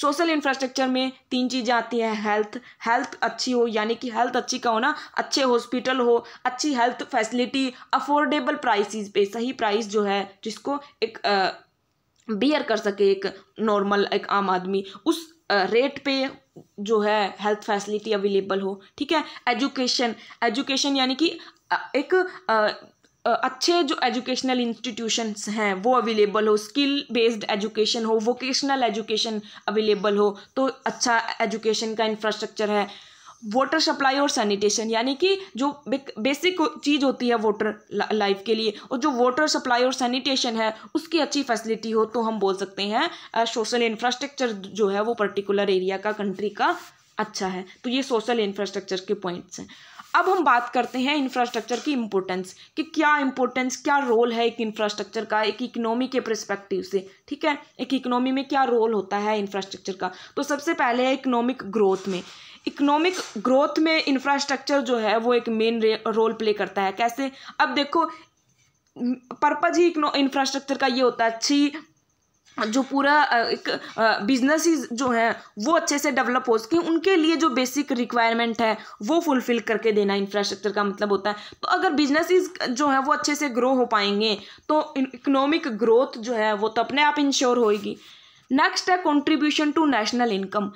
सोशल इंफ्रास्ट्रक्चर में तीन चीज़ें आती हैं हेल्थ हेल्थ अच्छी हो यानी कि हेल्थ अच्छी का होना अच्छे हॉस्पिटल हो अच्छी हेल्थ फैसिलिटी अफोर्डेबल प्राइसेस पे सही प्राइस जो है जिसको एक बियर कर सके एक नॉर्मल एक आम आदमी उस रेट पे जो है हेल्थ फैसिलिटी अवेलेबल हो ठीक है एजुकेशन एजुकेशन यानी कि एक अच्छे जो एजुकेशनल इंस्टीट्यूशंस हैं वो अवेलेबल हो स्किल बेस्ड एजुकेशन हो वोकेशनल एजुकेशन अवेलेबल हो तो अच्छा एजुकेशन का इंफ्रास्ट्रक्चर है वाटर सप्लाई और सैनिटेशन यानी कि जो बेसिक चीज़ होती है वाटर लाइफ के लिए और जो वाटर सप्लाई और सैनिटेशन है उसकी अच्छी फैसिलिटी हो तो हम बोल सकते हैं सोशल इंफ्रास्ट्रक्चर जो है वो पर्टिकुलर एरिया का कंट्री का अच्छा है तो ये सोशल इंफ्रास्ट्रक्चर के पॉइंट्स हैं अब हम बात करते हैं इंफ्रास्ट्रक्चर की इम्पोर्टेंस कि क्या इम्पोर्टेंस क्या रोल है एक इंफ्रास्ट्रक्चर का एक इकोनॉमी के प्रस्पेक्टिव से ठीक है एक इकोनॉमी में क्या रोल होता है इंफ्रास्ट्रक्चर का तो सबसे पहले है इकोनॉमिक ग्रोथ में इकोनॉमिक ग्रोथ में इंफ्रास्ट्रक्चर जो है वो एक मेन रोल प्ले करता है कैसे अब देखो पर्पज ही इंफ्रास्ट्रक्चर का ये होता है अच्छी जो पूरा एक बिजनेस जो हैं वो अच्छे से डेवलप हो सके उनके लिए जो बेसिक रिक्वायरमेंट है वो फुलफिल करके देना इंफ्रास्ट्रक्चर का मतलब होता है तो अगर बिजनेसिस जो है वो अच्छे से ग्रो हो पाएंगे तो इकोनॉमिक ग्रोथ जो है वो तो अपने आप इंश्योर होएगी नेक्स्ट है contribution to national income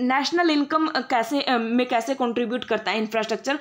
national income कैसे में कैसे कॉन्ट्रीब्यूट करता है इंफ्रास्ट्रक्चर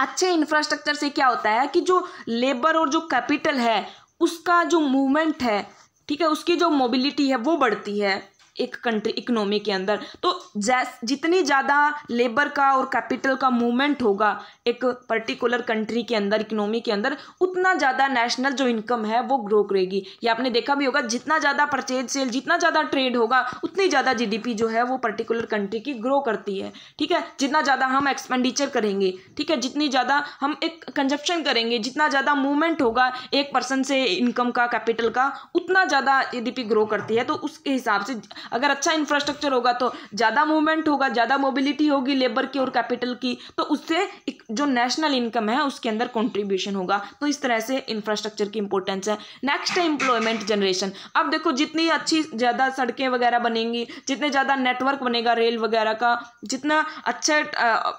अच्छे इंफ्रास्ट्रक्चर से क्या होता है कि जो लेबर और जो कैपिटल है उसका जो मूवमेंट है ठीक है उसकी जो मोबिलिटी है वो बढ़ती है एक कंट्री इकोनॉमी के अंदर तो जैस जितनी ज़्यादा लेबर का और कैपिटल का मूवमेंट होगा एक पर्टिकुलर कंट्री के अंदर इकोनॉमी के अंदर उतना ज़्यादा नेशनल जो इनकम है वो ग्रो करेगी या आपने देखा भी होगा जितना ज़्यादा परचेज सेल जितना ज़्यादा ट्रेड होगा उतनी ज़्यादा जी जो है वो पर्टिकुलर कंट्री की ग्रो करती है ठीक है जितना ज़्यादा हम एक्सपेंडिचर करेंगे ठीक है जितनी ज़्यादा हम एक कंजप्शन करेंगे जितना ज़्यादा मूवमेंट होगा एक पर्सन से इनकम का कैपिटल का उतना ज़्यादा जी ग्रो करती है तो उसके हिसाब से अगर अच्छा इंफ्रास्ट्रक्चर होगा तो ज़्यादा मूवमेंट होगा ज़्यादा मोबिलिटी होगी लेबर की और कैपिटल की तो उससे जो नेशनल इनकम है उसके अंदर कॉन्ट्रीब्यूशन होगा तो इस तरह से इंफ्रास्ट्रक्चर की इंपॉर्टेंस है नेक्स्ट है इंप्लॉयमेंट जनरेशन अब देखो जितनी अच्छी ज़्यादा सड़कें वगैरह बनेंगी जितने ज़्यादा नेटवर्क बनेगा रेल वगैरह का जितना अच्छा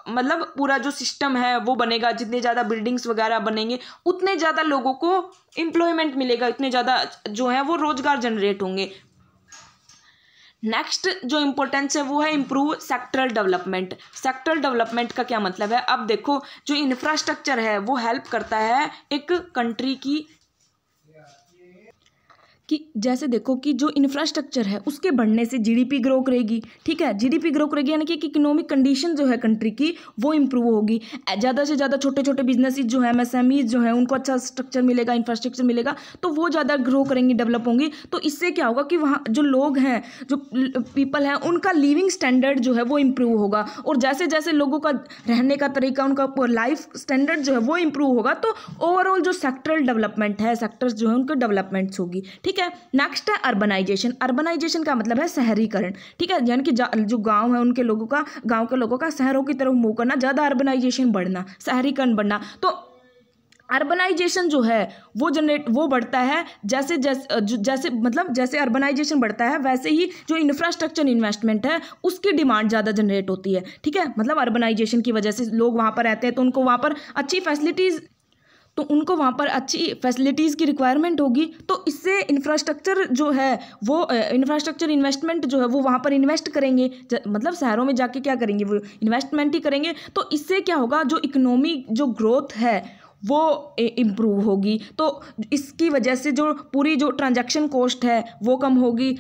मतलब पूरा जो सिस्टम है वो बनेगा जितने ज़्यादा बिल्डिंग्स वगैरह बनेंगे उतने ज़्यादा लोगों को इंप्लॉयमेंट मिलेगा इतने ज़्यादा जो है वो रोज़गार जनरेट होंगे नेक्स्ट जो इम्पोर्टेंस है वो है improve sectoral development sectoral development का क्या मतलब है अब देखो जो इंफ्रास्ट्रक्चर है वो हेल्प करता है एक कंट्री की कि जैसे देखो कि जो इंफ्रास्ट्रक्चर है उसके बढ़ने से जीडीपी ग्रो करेगी ठीक है जीडीपी ग्रो करेगी यानी कि इकोनॉमिक कंडीशन जो है कंट्री की वो इम्प्रूव होगी ज़्यादा से ज़्यादा छोटे छोटे बिजनेसिस जो है एम जो है उनको अच्छा स्ट्रक्चर मिलेगा इंफ्रास्ट्रक्चर मिलेगा तो वो ज़्यादा ग्रो करेंगी डेवलप होंगी तो इससे क्या होगा कि वहाँ जो लोग हैं जो पीपल हैं उनका लिविंग स्टैंडर्ड जो है वो इम्प्रूव होगा और जैसे जैसे लोगों का रहने का तरीका उनका लाइफ स्टैंडर्ड जो है वो इम्प्रूव होगा तो ओवरऑल जो सेक्टरल डेवलपमेंट है सेक्टर्स जो है उनके डेवलपमेंट्स होगी ठीक ठीक है नेक्स्ट है अर्बनाइजेशन अर्बनाइजेशन का मतलब है शहरीकरण ठीक है यानी कि जो गांव है उनके लोगों का गांव के लोगों का शहरों की तरफ मुंह करना ज़्यादा अर्बनाइजेशन बढ़ना शहरीकरण बढ़ना तो अर्बनाइजेशन जो है वो जनरेट वो बढ़ता है जैसे जैसे जैसे मतलब जैसे अर्बनाइजेशन बढ़ता है वैसे ही जो इंफ्रास्ट्रक्चर इन्वेस्टमेंट है उसकी डिमांड ज़्यादा जनरेट होती है ठीक है मतलब अर्बनाइजेशन की वजह से लोग वहाँ पर रहते हैं तो उनको वहाँ पर अच्छी फैसिलिटीज़ तो उनको वहाँ पर अच्छी फैसिलिटीज़ की रिक्वायरमेंट होगी तो इससे इंफ्रास्ट्रक्चर जो है वो इंफ्रास्ट्रक्चर इन्वेस्टमेंट जो है वो वहाँ पर इन्वेस्ट करेंगे मतलब शहरों में जाके क्या करेंगे वो इन्वेस्टमेंट ही करेंगे तो इससे क्या होगा जो इकोनॉमी जो ग्रोथ है वो इम्प्रूव होगी तो इसकी वजह से जो पूरी जो ट्रांजैक्शन कॉस्ट है वो कम होगी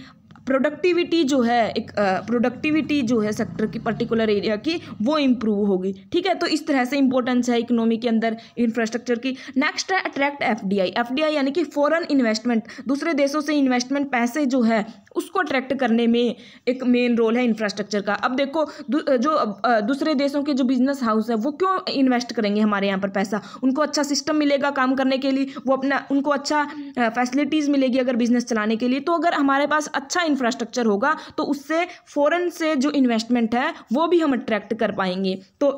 प्रोडक्टिविटी जो है एक प्रोडक्टिविटी जो है सेक्टर की पर्टिकुलर एरिया की वो इम्प्रूव होगी ठीक है तो इस तरह से इंपॉर्टेंस है इकोनॉमी के अंदर इंफ्रास्ट्रक्चर की नेक्स्ट है अट्रैक्ट एफ डी यानी कि फॉरन इन्वेस्टमेंट दूसरे देशों से इन्वेस्टमेंट पैसे जो है उसको अट्रैक्ट करने में एक मेन रोल है इंफ्रास्ट्रक्चर का अब देखो जो दूसरे देशों के जो बिजनेस हाउस है वो क्यों इन्वेस्ट करेंगे हमारे यहाँ पर पैसा उनको अच्छा सिस्टम मिलेगा काम करने के लिए वो अपना उनको अच्छा फैसिलिटीज़ मिलेगी अगर बिजनेस चलाने के लिए तो अगर हमारे पास अच्छा इंफ्रास्ट्रक्चर होगा तो उससे फ़ॉरन से जो इन्वेस्टमेंट है वो भी हम अट्रैक्ट कर पाएंगे तो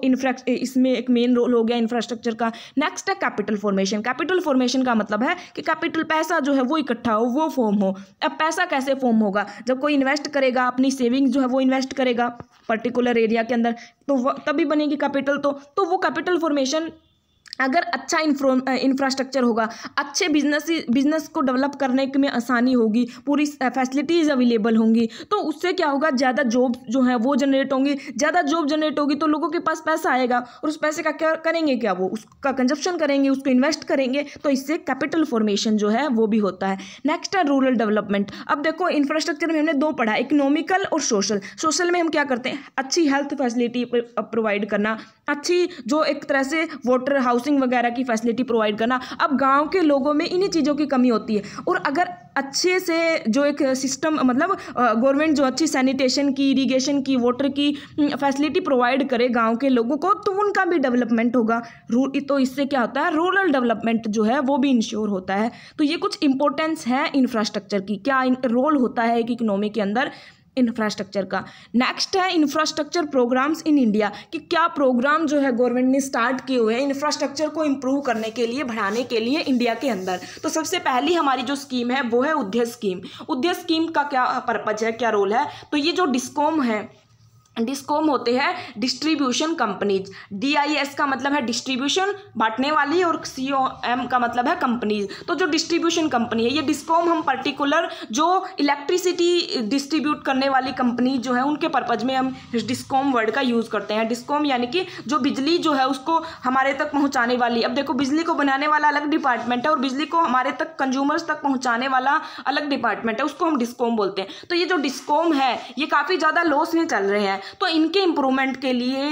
इसमें एक मेन रोल हो गया इंफ्रास्ट्रक्चर का नेक्स्ट है कैपिटल फॉर्मेशन कैपिटल फॉर्मेशन का मतलब है कि कैपिटल पैसा जो है वो इकट्ठा हो वो फॉर्म हो अब पैसा कैसे फॉर्म होगा जब कोई इन्वेस्ट करेगा अपनी सेविंग जो है वो इन्वेस्ट करेगा पर्टिकुलर एरिया के अंदर तो तभी बनेगी कैपिटल तो तो वो कैपिटल फॉर्मेशन अगर अच्छा इंफ्रास्ट्रक्चर होगा अच्छे बिजनेस बिजनेस को डेवलप करने में आसानी होगी पूरी फैसिलिटीज़ अवेलेबल होंगी तो उससे क्या होगा ज़्यादा जॉब जो है वो जनरेट होंगी ज़्यादा जॉब जनरेट होगी तो लोगों के पास पैसा आएगा और उस पैसे का क्या करेंगे क्या वो उसका कंजप्शन करेंगे उसको इन्वेस्ट करेंगे तो इससे कैपिटल फॉर्मेशन जो है वो भी होता है नेक्स्ट है रूरल डेवलपमेंट अब देखो इंफ्रास्ट्रक्चर में हमने दो पढ़ा इकोनॉमिकल और सोशल सोशल में हम क्या करते हैं अच्छी हेल्थ फैसिलिटी प्रोवाइड करना अच्छी जो एक तरह से वाटर हाउस हाउसिंग वगैरह की फैसिलिटी प्रोवाइड करना अब गाँव के लोगों में इन्हीं चीज़ों की कमी होती है और अगर अच्छे से जो एक सिस्टम मतलब गवर्नमेंट जो अच्छी सैनिटेशन की इरीगेशन की वाटर की फैसिलिटी प्रोवाइड करे गांव के लोगों को तो उनका भी डेवलपमेंट होगा तो इससे क्या होता है रूरल डेवलपमेंट जो है वो भी इंश्योर होता है तो ये कुछ इंपॉर्टेंस है इंफ्रास्ट्रक्चर की क्या रोल होता है एक इकनॉमी के अंदर इंफ्रास्ट्रक्चर का नेक्स्ट है इंफ्रास्ट्रक्चर प्रोग्राम्स इन इंडिया कि क्या प्रोग्राम जो है गवर्नमेंट ने स्टार्ट किए हुए हैं इंफ्रास्ट्रक्चर को इम्प्रूव करने के लिए बढ़ाने के लिए इंडिया के अंदर तो सबसे पहली हमारी जो स्कीम है वो है उद्यय स्कीम उद्यय स्कीम का क्या पर्पज है क्या रोल है तो ये जो डिस्कॉम है डिस्कॉम होते हैं distribution companies D I S का मतलब है डिस्ट्रीब्यूशन बांटने वाली और सी ओ एम का मतलब है कंपनीज तो जो डिस्ट्रीब्यूशन कंपनी है ये डिस्कॉम हम पर्टिकुलर जो इलेक्ट्रिसिटी डिस्ट्रीब्यूट करने वाली कंपनी जो है उनके पर्पज में हम डिस्कॉम वर्ड का यूज़ करते हैं डिस्कॉम यानी कि जो बिजली जो है उसको हमारे तक पहुँचाने वाली अब देखो बिजली को बनाने वाला अलग डिपार्टमेंट है और बिजली को हमारे तक कंज्यूमर्स तक पहुँचाने वाला अलग डिपार्टमेंट है उसको हम डिस्कॉम बोलते हैं तो ये जो डिस्कॉम है ये काफ़ी ज़्यादा लॉस में चल रहे हैं तो इनके इम्प्रूवमेंट के लिए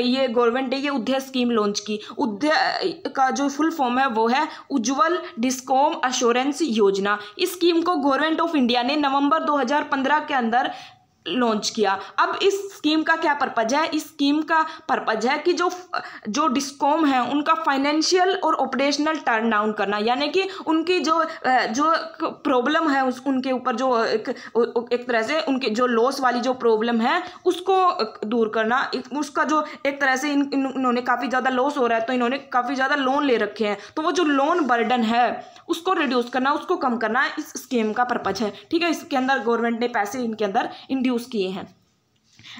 ये गवर्नमेंट ने ये उद्यय स्कीम लॉन्च की उद्यय का जो फुल फॉर्म है वो है उज्जवल डिस्कॉम अश्योरेंस योजना इस स्कीम को गवर्नमेंट ऑफ इंडिया ने नवंबर 2015 के अंदर लॉन्च किया अब इस स्कीम का क्या पर्पज़ है इस स्कीम का पर्पज़ है कि जो जो डिस्कॉम है उनका फाइनेंशियल और ऑपरेशनल टर्न डाउन करना यानी कि उनकी जो जो प्रॉब्लम है उस उनके ऊपर जो एक, एक तरह से उनके जो लॉस वाली जो प्रॉब्लम है उसको दूर करना उसका जो एक तरह से इन, इन्होंने काफ़ी ज़्यादा लॉस हो रहा है तो इन्होंने काफ़ी ज़्यादा लोन ले रखे हैं तो वो जो लोन बर्डन है उसको रिड्यूस करना उसको कम करना इस स्कीम का पर्पज़ है ठीक है इसके अंदर गवर्नमेंट ने पैसे इनके अंदर इंड्यूस यूज़ किए हैं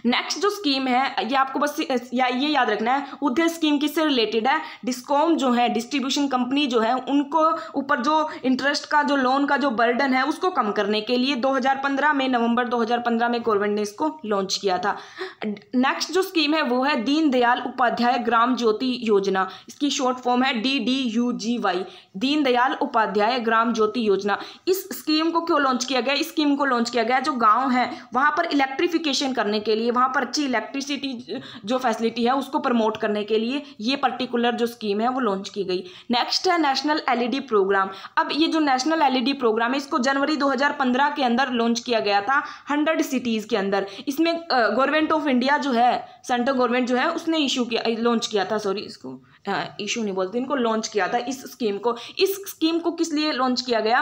नेक्स्ट जो स्कीम है ये आपको बस या ये याद रखना है उदय स्कीम किससे रिलेटेड है डिस्कॉम जो है डिस्ट्रीब्यूशन कंपनी जो है उनको ऊपर जो इंटरेस्ट का जो लोन का जो बर्डन है उसको कम करने के लिए 2015 में नवंबर 2015 में गवर्नमेंट ने इसको लॉन्च किया था नेक्स्ट जो स्कीम है वो है दीनदयाल उपाध्याय ग्राम ज्योति योजना इसकी शॉर्ट फॉर्म है D D U G Y Deendayal Upadhyaya Gram Jyoti Yojana इस स्कीम को क्यों लॉन्च किया गया इस स्कीम को लॉन्च किया गया जो गाँव है वहाँ पर इलेक्ट्रिफिकेशन करने के लिए लिए वहाँ पर अच्छी इलेक्ट्रिसिटी जो फैसिलिटी है उसको प्रमोट करने के लिए ये पर्टिकुलर जो स्कीम है वो लॉन्च की गई नेक्स्ट है नेशनल एलईडी प्रोग्राम अब ये जो नेशनल एलईडी प्रोग्राम है इसको जनवरी 2015 के अंदर लॉन्च किया गया था हंड्रेड सिटीज़ के अंदर इसमें गवर्नमेंट ऑफ इंडिया जो है सेंट्रल गवर्नमेंट जो है उसने इशू किया लॉन्च किया था सॉरी इसको इशू नहीं बोलते इनको लॉन्च किया था इस स्कीम को इस स्कीम को किस लिए लॉन्च किया गया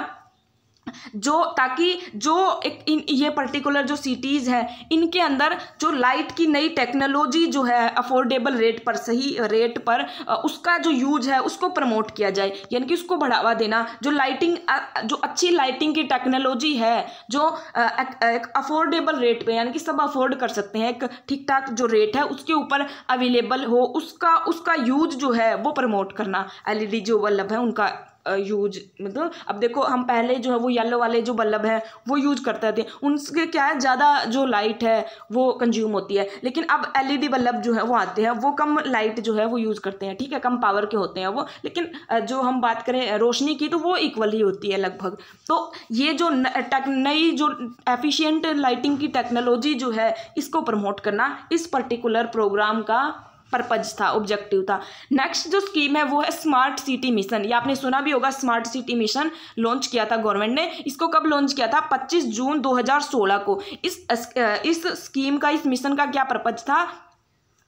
जो ताकि जो एक इन ये पर्टिकुलर जो सिटीज़ हैं इनके अंदर जो लाइट की नई टेक्नोलॉजी जो है अफोर्डेबल रेट पर सही रेट पर उसका जो यूज है उसको प्रमोट किया जाए यानी कि उसको बढ़ावा देना जो लाइटिंग जो अच्छी लाइटिंग की टेक्नोलॉजी है जो एक, अफोर्डेबल रेट पे यानी कि सब अफोर्ड कर सकते हैं एक ठीक ठाक जो रेट है उसके ऊपर अवेलेबल हो उसका उसका यूज जो है वो प्रमोट करना एल ई डी जो बल्ब है उनका यूज मतलब अब देखो हम पहले जो है वो येलो वाले जो बल्ब हैं वो यूज करते थे उनके क्या है ज़्यादा जो लाइट है वो कंज्यूम होती है लेकिन अब एलईडी बल्ब जो है वो आते हैं वो कम लाइट जो है वो यूज़ करते हैं ठीक है कम पावर के होते हैं वो लेकिन जो हम बात करें रोशनी की तो वो इक्वल ही होती है लगभग तो ये जो नई जो एफिशियंट लाइटिंग की टेक्नोलॉजी जो है इसको प्रमोट करना इस पर्टिकुलर प्रोग्राम का पर्पज था ऑब्जेक्टिव था नेक्स्ट जो स्कीम है वो है स्मार्ट सिटी मिशन ये आपने सुना भी होगा स्मार्ट सिटी मिशन लॉन्च किया था गवर्नमेंट ने इसको कब लॉन्च किया था 25 जून 2016 को इस इस स्कीम का इस मिशन का क्या पर्पज था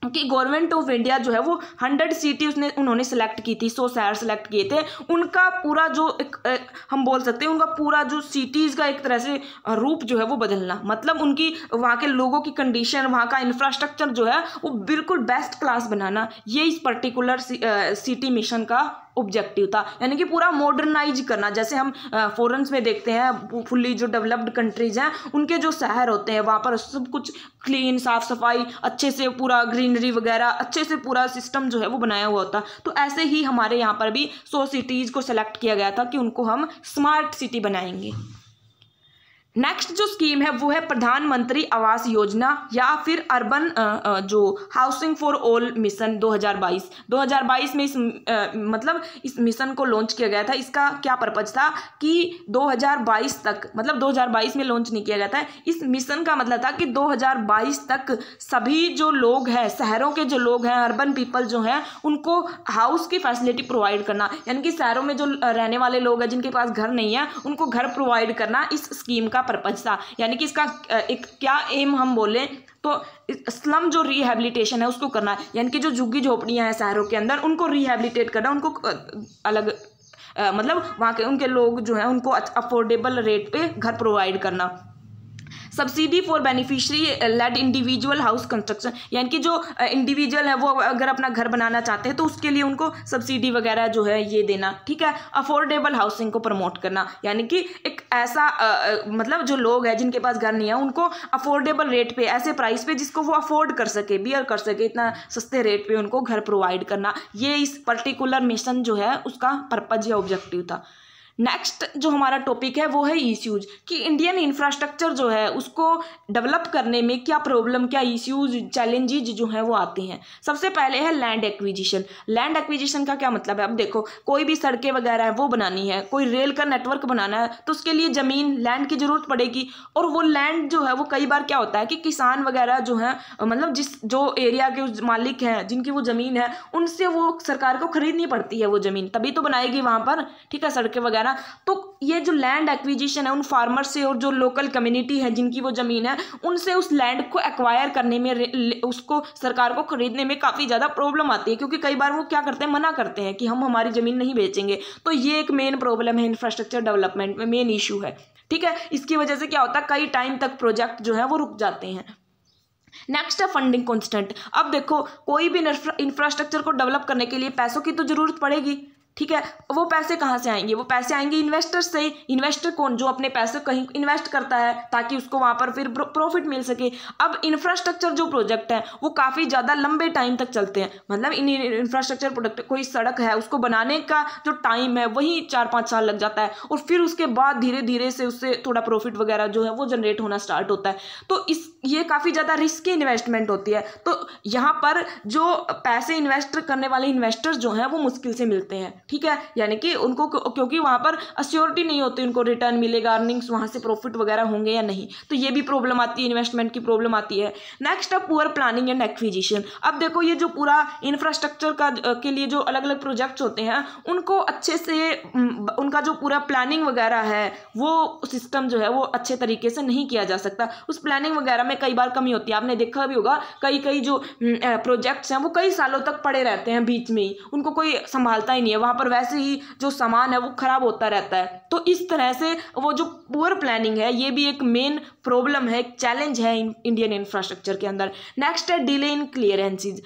कि गवर्नमेंट ऑफ इंडिया जो है वो हंड्रेड सिटी उसने उन्होंने सेलेक्ट की थी सौ शहर सेलेक्ट किए थे उनका पूरा जो एक, ए, हम बोल सकते हैं उनका पूरा जो सिटीज़ का एक तरह से रूप जो है वो बदलना मतलब उनकी वहाँ के लोगों की कंडीशन वहाँ का इंफ्रास्ट्रक्चर जो है वो बिल्कुल बेस्ट क्लास बनाना ये इस पर्टिकुलर सिटी मिशन का ऑब्जेक्टिव था यानी कि पूरा मॉडर्नाइज करना जैसे हम फॉरन्स में देखते हैं फुल्ली जो डेवलप्ड कंट्रीज हैं उनके जो शहर होते हैं वहाँ पर सब कुछ क्लीन साफ सफाई अच्छे से पूरा ग्रीनरी वगैरह अच्छे से पूरा सिस्टम जो है वो बनाया हुआ होता तो ऐसे ही हमारे यहाँ पर भी सौ सिटीज़ को सेलेक्ट किया गया था कि उनको हम स्मार्ट सिटी बनाएंगे नेक्स्ट जो स्कीम है वो है प्रधानमंत्री आवास योजना या फिर अर्बन जो हाउसिंग फॉर ऑल मिशन 2022 2022 में इस मतलब इस मिशन को लॉन्च किया गया था इसका क्या पर्पज था कि 2022 तक मतलब 2022 में लॉन्च नहीं किया गया था इस मिशन का मतलब था कि 2022 तक सभी जो लोग हैं शहरों के जो लोग हैं अर्बन पीपल जो हैं उनको हाउस की फैसिलिटी प्रोवाइड करना यानी कि शहरों में जो रहने वाले लोग हैं जिनके पास घर नहीं है उनको घर प्रोवाइड करना इस स्कीम का का पर्पज था यानी कि इसका एक क्या एम हम बोलें तो स्लम जो रिहेबिलिटेशन है उसको करना है यानी कि जो झुग्गी झोपड़ियाँ हैं शहरों के अंदर उनको रिहेबिलिटेट करना उनको अलग आ, मतलब वहाँ के उनके लोग जो हैं उनको अफोर्डेबल रेट पे घर प्रोवाइड करना subsidy for beneficiary led individual house construction यानी कि जो इंडिविजुअल uh, है वो अगर अपना घर बनाना चाहते हैं तो उसके लिए उनको सब्सिडी वगैरह जो है ये देना ठीक है अफोर्डेबल हाउसिंग को प्रमोट करना यानी कि एक ऐसा आ, uh, uh, मतलब जो लोग हैं जिनके पास घर नहीं है उनको अफोर्डेबल रेट पे ऐसे प्राइस पे जिसको वो अफोर्ड कर सके बियर कर सके इतना सस्ते रेट पे उनको घर प्रोवाइड करना ये इस पर्टिकुलर मिशन जो है उसका पर्पज या ऑब्जेक्टिव था नेक्स्ट जो हमारा टॉपिक है वो है इश्यूज कि इंडियन इंफ्रास्ट्रक्चर जो है उसको डेवलप करने में क्या प्रॉब्लम क्या इश्यूज चैलेंजेज जो हैं वो आते हैं सबसे पहले है लैंड एक्विजिशन लैंड एक्विजिशन का क्या मतलब है अब देखो कोई भी सड़कें वगैरह है वो बनानी है कोई रेल का नेटवर्क बनाना है तो उसके लिए ज़मीन लैंड की ज़रूरत पड़ेगी और वो लैंड जो है वो कई बार क्या होता है कि किसान वगैरह जो है मतलब जिस जो एरिया के मालिक हैं जिनकी वो ज़मीन है उनसे वो सरकार को खरीदनी पड़ती है वो ज़मीन तभी तो बनाएगी वहाँ पर ठीक है सड़कें वगैरह ना तो ये जो लैंड एक्विजिशन है उन फार्मर से और जो लोकल कम्युनिटी है जिनकी वो ज़मीन है उनसे उस लैंड को एक्वायर करने में उसको सरकार को खरीदने में काफ़ी ज़्यादा प्रॉब्लम आती है क्योंकि कई बार वो क्या करते हैं मना करते हैं कि हम हमारी ज़मीन नहीं बेचेंगे तो ये एक मेन प्रॉब्लम है इंफ्रास्ट्रक्चर डेवलपमेंट में मेन इशू है ठीक है इसकी वजह से क्या होता है कई टाइम तक प्रोजेक्ट जो है वो रुक जाते हैं नेक्स्ट है फंडिंग कॉन्स्टेंट अब देखो कोई भी इंफ्रास्ट्रक्चर को डेवलप करने के लिए पैसों की तो ज़रूरत पड़ेगी ठीक है वो पैसे कहाँ से आएंगे वो पैसे आएंगे इन्वेस्टर से इन्वेस्टर कौन जो अपने पैसे कहीं इन्वेस्ट करता है ताकि उसको वहाँ पर फिर प्रॉफिट मिल सके अब इंफ्रास्ट्रक्चर जो प्रोजेक्ट है वो काफ़ी ज़्यादा लंबे टाइम तक चलते हैं मतलब इन इंफ्रास्ट्रक्चर प्रोडक्ट कोई सड़क है उसको बनाने का जो टाइम है वही चार पाँच साल लग जाता है और फिर उसके बाद धीरे धीरे से उससे थोड़ा प्रॉफिट वगैरह जो है वो जनरेट होना स्टार्ट होता है तो इस ये काफ़ी ज़्यादा रिस्की इन्वेस्टमेंट होती है तो यहाँ पर जो पैसे इन्वेस्ट करने वाले इन्वेस्टर्स जो हैं वो मुश्किल से मिलते हैं ठीक है यानी कि उनको क्योंकि वहाँ पर अस्योरिटी नहीं होती उनको रिटर्न मिलेगा अर्निंग्स वहाँ से प्रॉफिट वगैरह होंगे या नहीं तो ये भी प्रॉब्लम आती है इन्वेस्टमेंट की प्रॉब्लम आती है नेक्स्ट अब पुअर प्लानिंग एंड एक्विजिशन अब देखो ये जो पूरा इंफ्रास्ट्रक्चर का के लिए जो अलग अलग प्रोजेक्ट्स होते हैं उनको अच्छे से उनका जो पूरा प्लानिंग वगैरह है वो सिस्टम जो है वो अच्छे तरीके से नहीं किया जा सकता उस प्लानिंग वगैरह में कई बार कमी होती है आपने देखा भी होगा कई कई जो प्रोजेक्ट्स हैं वो कई सालों तक पड़े रहते हैं बीच में ही उनको कोई संभालता ही नहीं है वहाँ पर वैसे ही जो सामान है वो ख़राब होता रहता है तो इस तरह से वो जो पुअर प्लानिंग है ये भी एक मेन प्रॉब्लम है चैलेंज है इंडियन इंफ्रास्ट्रक्चर के अंदर नेक्स्ट है डिले इन क्लियरेंसीज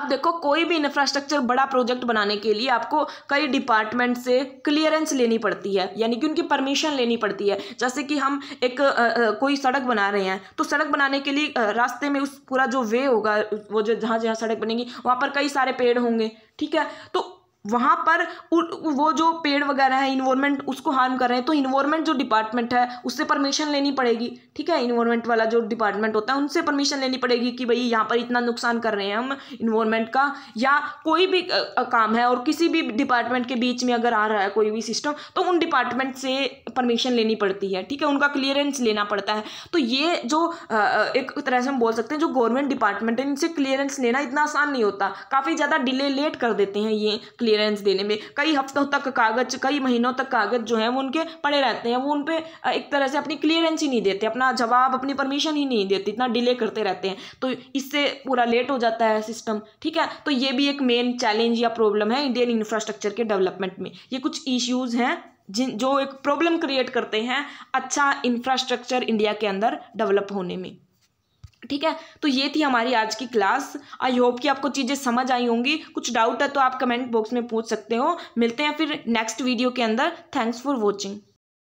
अब देखो कोई भी इंफ्रास्ट्रक्चर बड़ा प्रोजेक्ट बनाने के लिए आपको कई डिपार्टमेंट से क्लियरेंस लेनी पड़ती है यानी कि उनकी परमिशन लेनी पड़ती है जैसे कि हम एक आ, आ, कोई सड़क बना रहे हैं तो सड़क बनाने के लिए आ, रास्ते में उस पूरा जो वे होगा वो जो जहाँ जहाँ सड़क बनेगी वहाँ पर कई सारे पेड़ होंगे ठीक है तो वहाँ पर वो जो पेड़ वगैरह है इन्वायरमेंट उसको हार्म कर रहे हैं तो इन्वायरमेंट जो डिपार्टमेंट है उससे परमिशन लेनी पड़ेगी ठीक है इन्वायरमेंट वाला जो डिपार्टमेंट होता है उनसे परमिशन लेनी पड़ेगी कि भाई यहाँ पर इतना नुकसान कर रहे हैं हम इन्वायरमेंट का या कोई भी काम है और किसी भी डिपार्टमेंट के बीच में अगर आ रहा है कोई भी सिस्टम तो उन डिपार्टमेंट से परमिशन लेनी पड़ती है ठीक है उनका क्लियरेंस लेना पड़ता है तो ये जो एक तरह से हम बोल सकते हैं जो गवर्नमेंट डिपार्टमेंट है इनसे क्लियरेंस लेना इतना आसान नहीं होता काफ़ी ज़्यादा डिले लेट कर देते हैं ये क्लियरेंस देने में कई हफ्तों तक कागज कई महीनों तक कागज जो है वो उनके पड़े रहते हैं वो उन पर एक तरह से अपनी क्लियरेंस ही नहीं देते अपना जवाब अपनी परमिशन ही नहीं देते इतना डिले करते रहते हैं तो इससे पूरा लेट हो जाता है सिस्टम ठीक है तो ये भी एक मेन चैलेंज या प्रॉब्लम है इंडियन इंफ्रास्ट्रक्चर के डेवलपमेंट में ये कुछ इश्यूज़ हैं जिन जो एक प्रॉब्लम क्रिएट करते हैं अच्छा इंफ्रास्ट्रक्चर इंडिया के अंदर डेवलप होने में ठीक है तो ये थी हमारी आज की क्लास आई होप कि आपको चीज़ें समझ आई होंगी कुछ डाउट है तो आप कमेंट बॉक्स में पूछ सकते हो मिलते हैं फिर नेक्स्ट वीडियो के अंदर थैंक्स फॉर वॉचिंग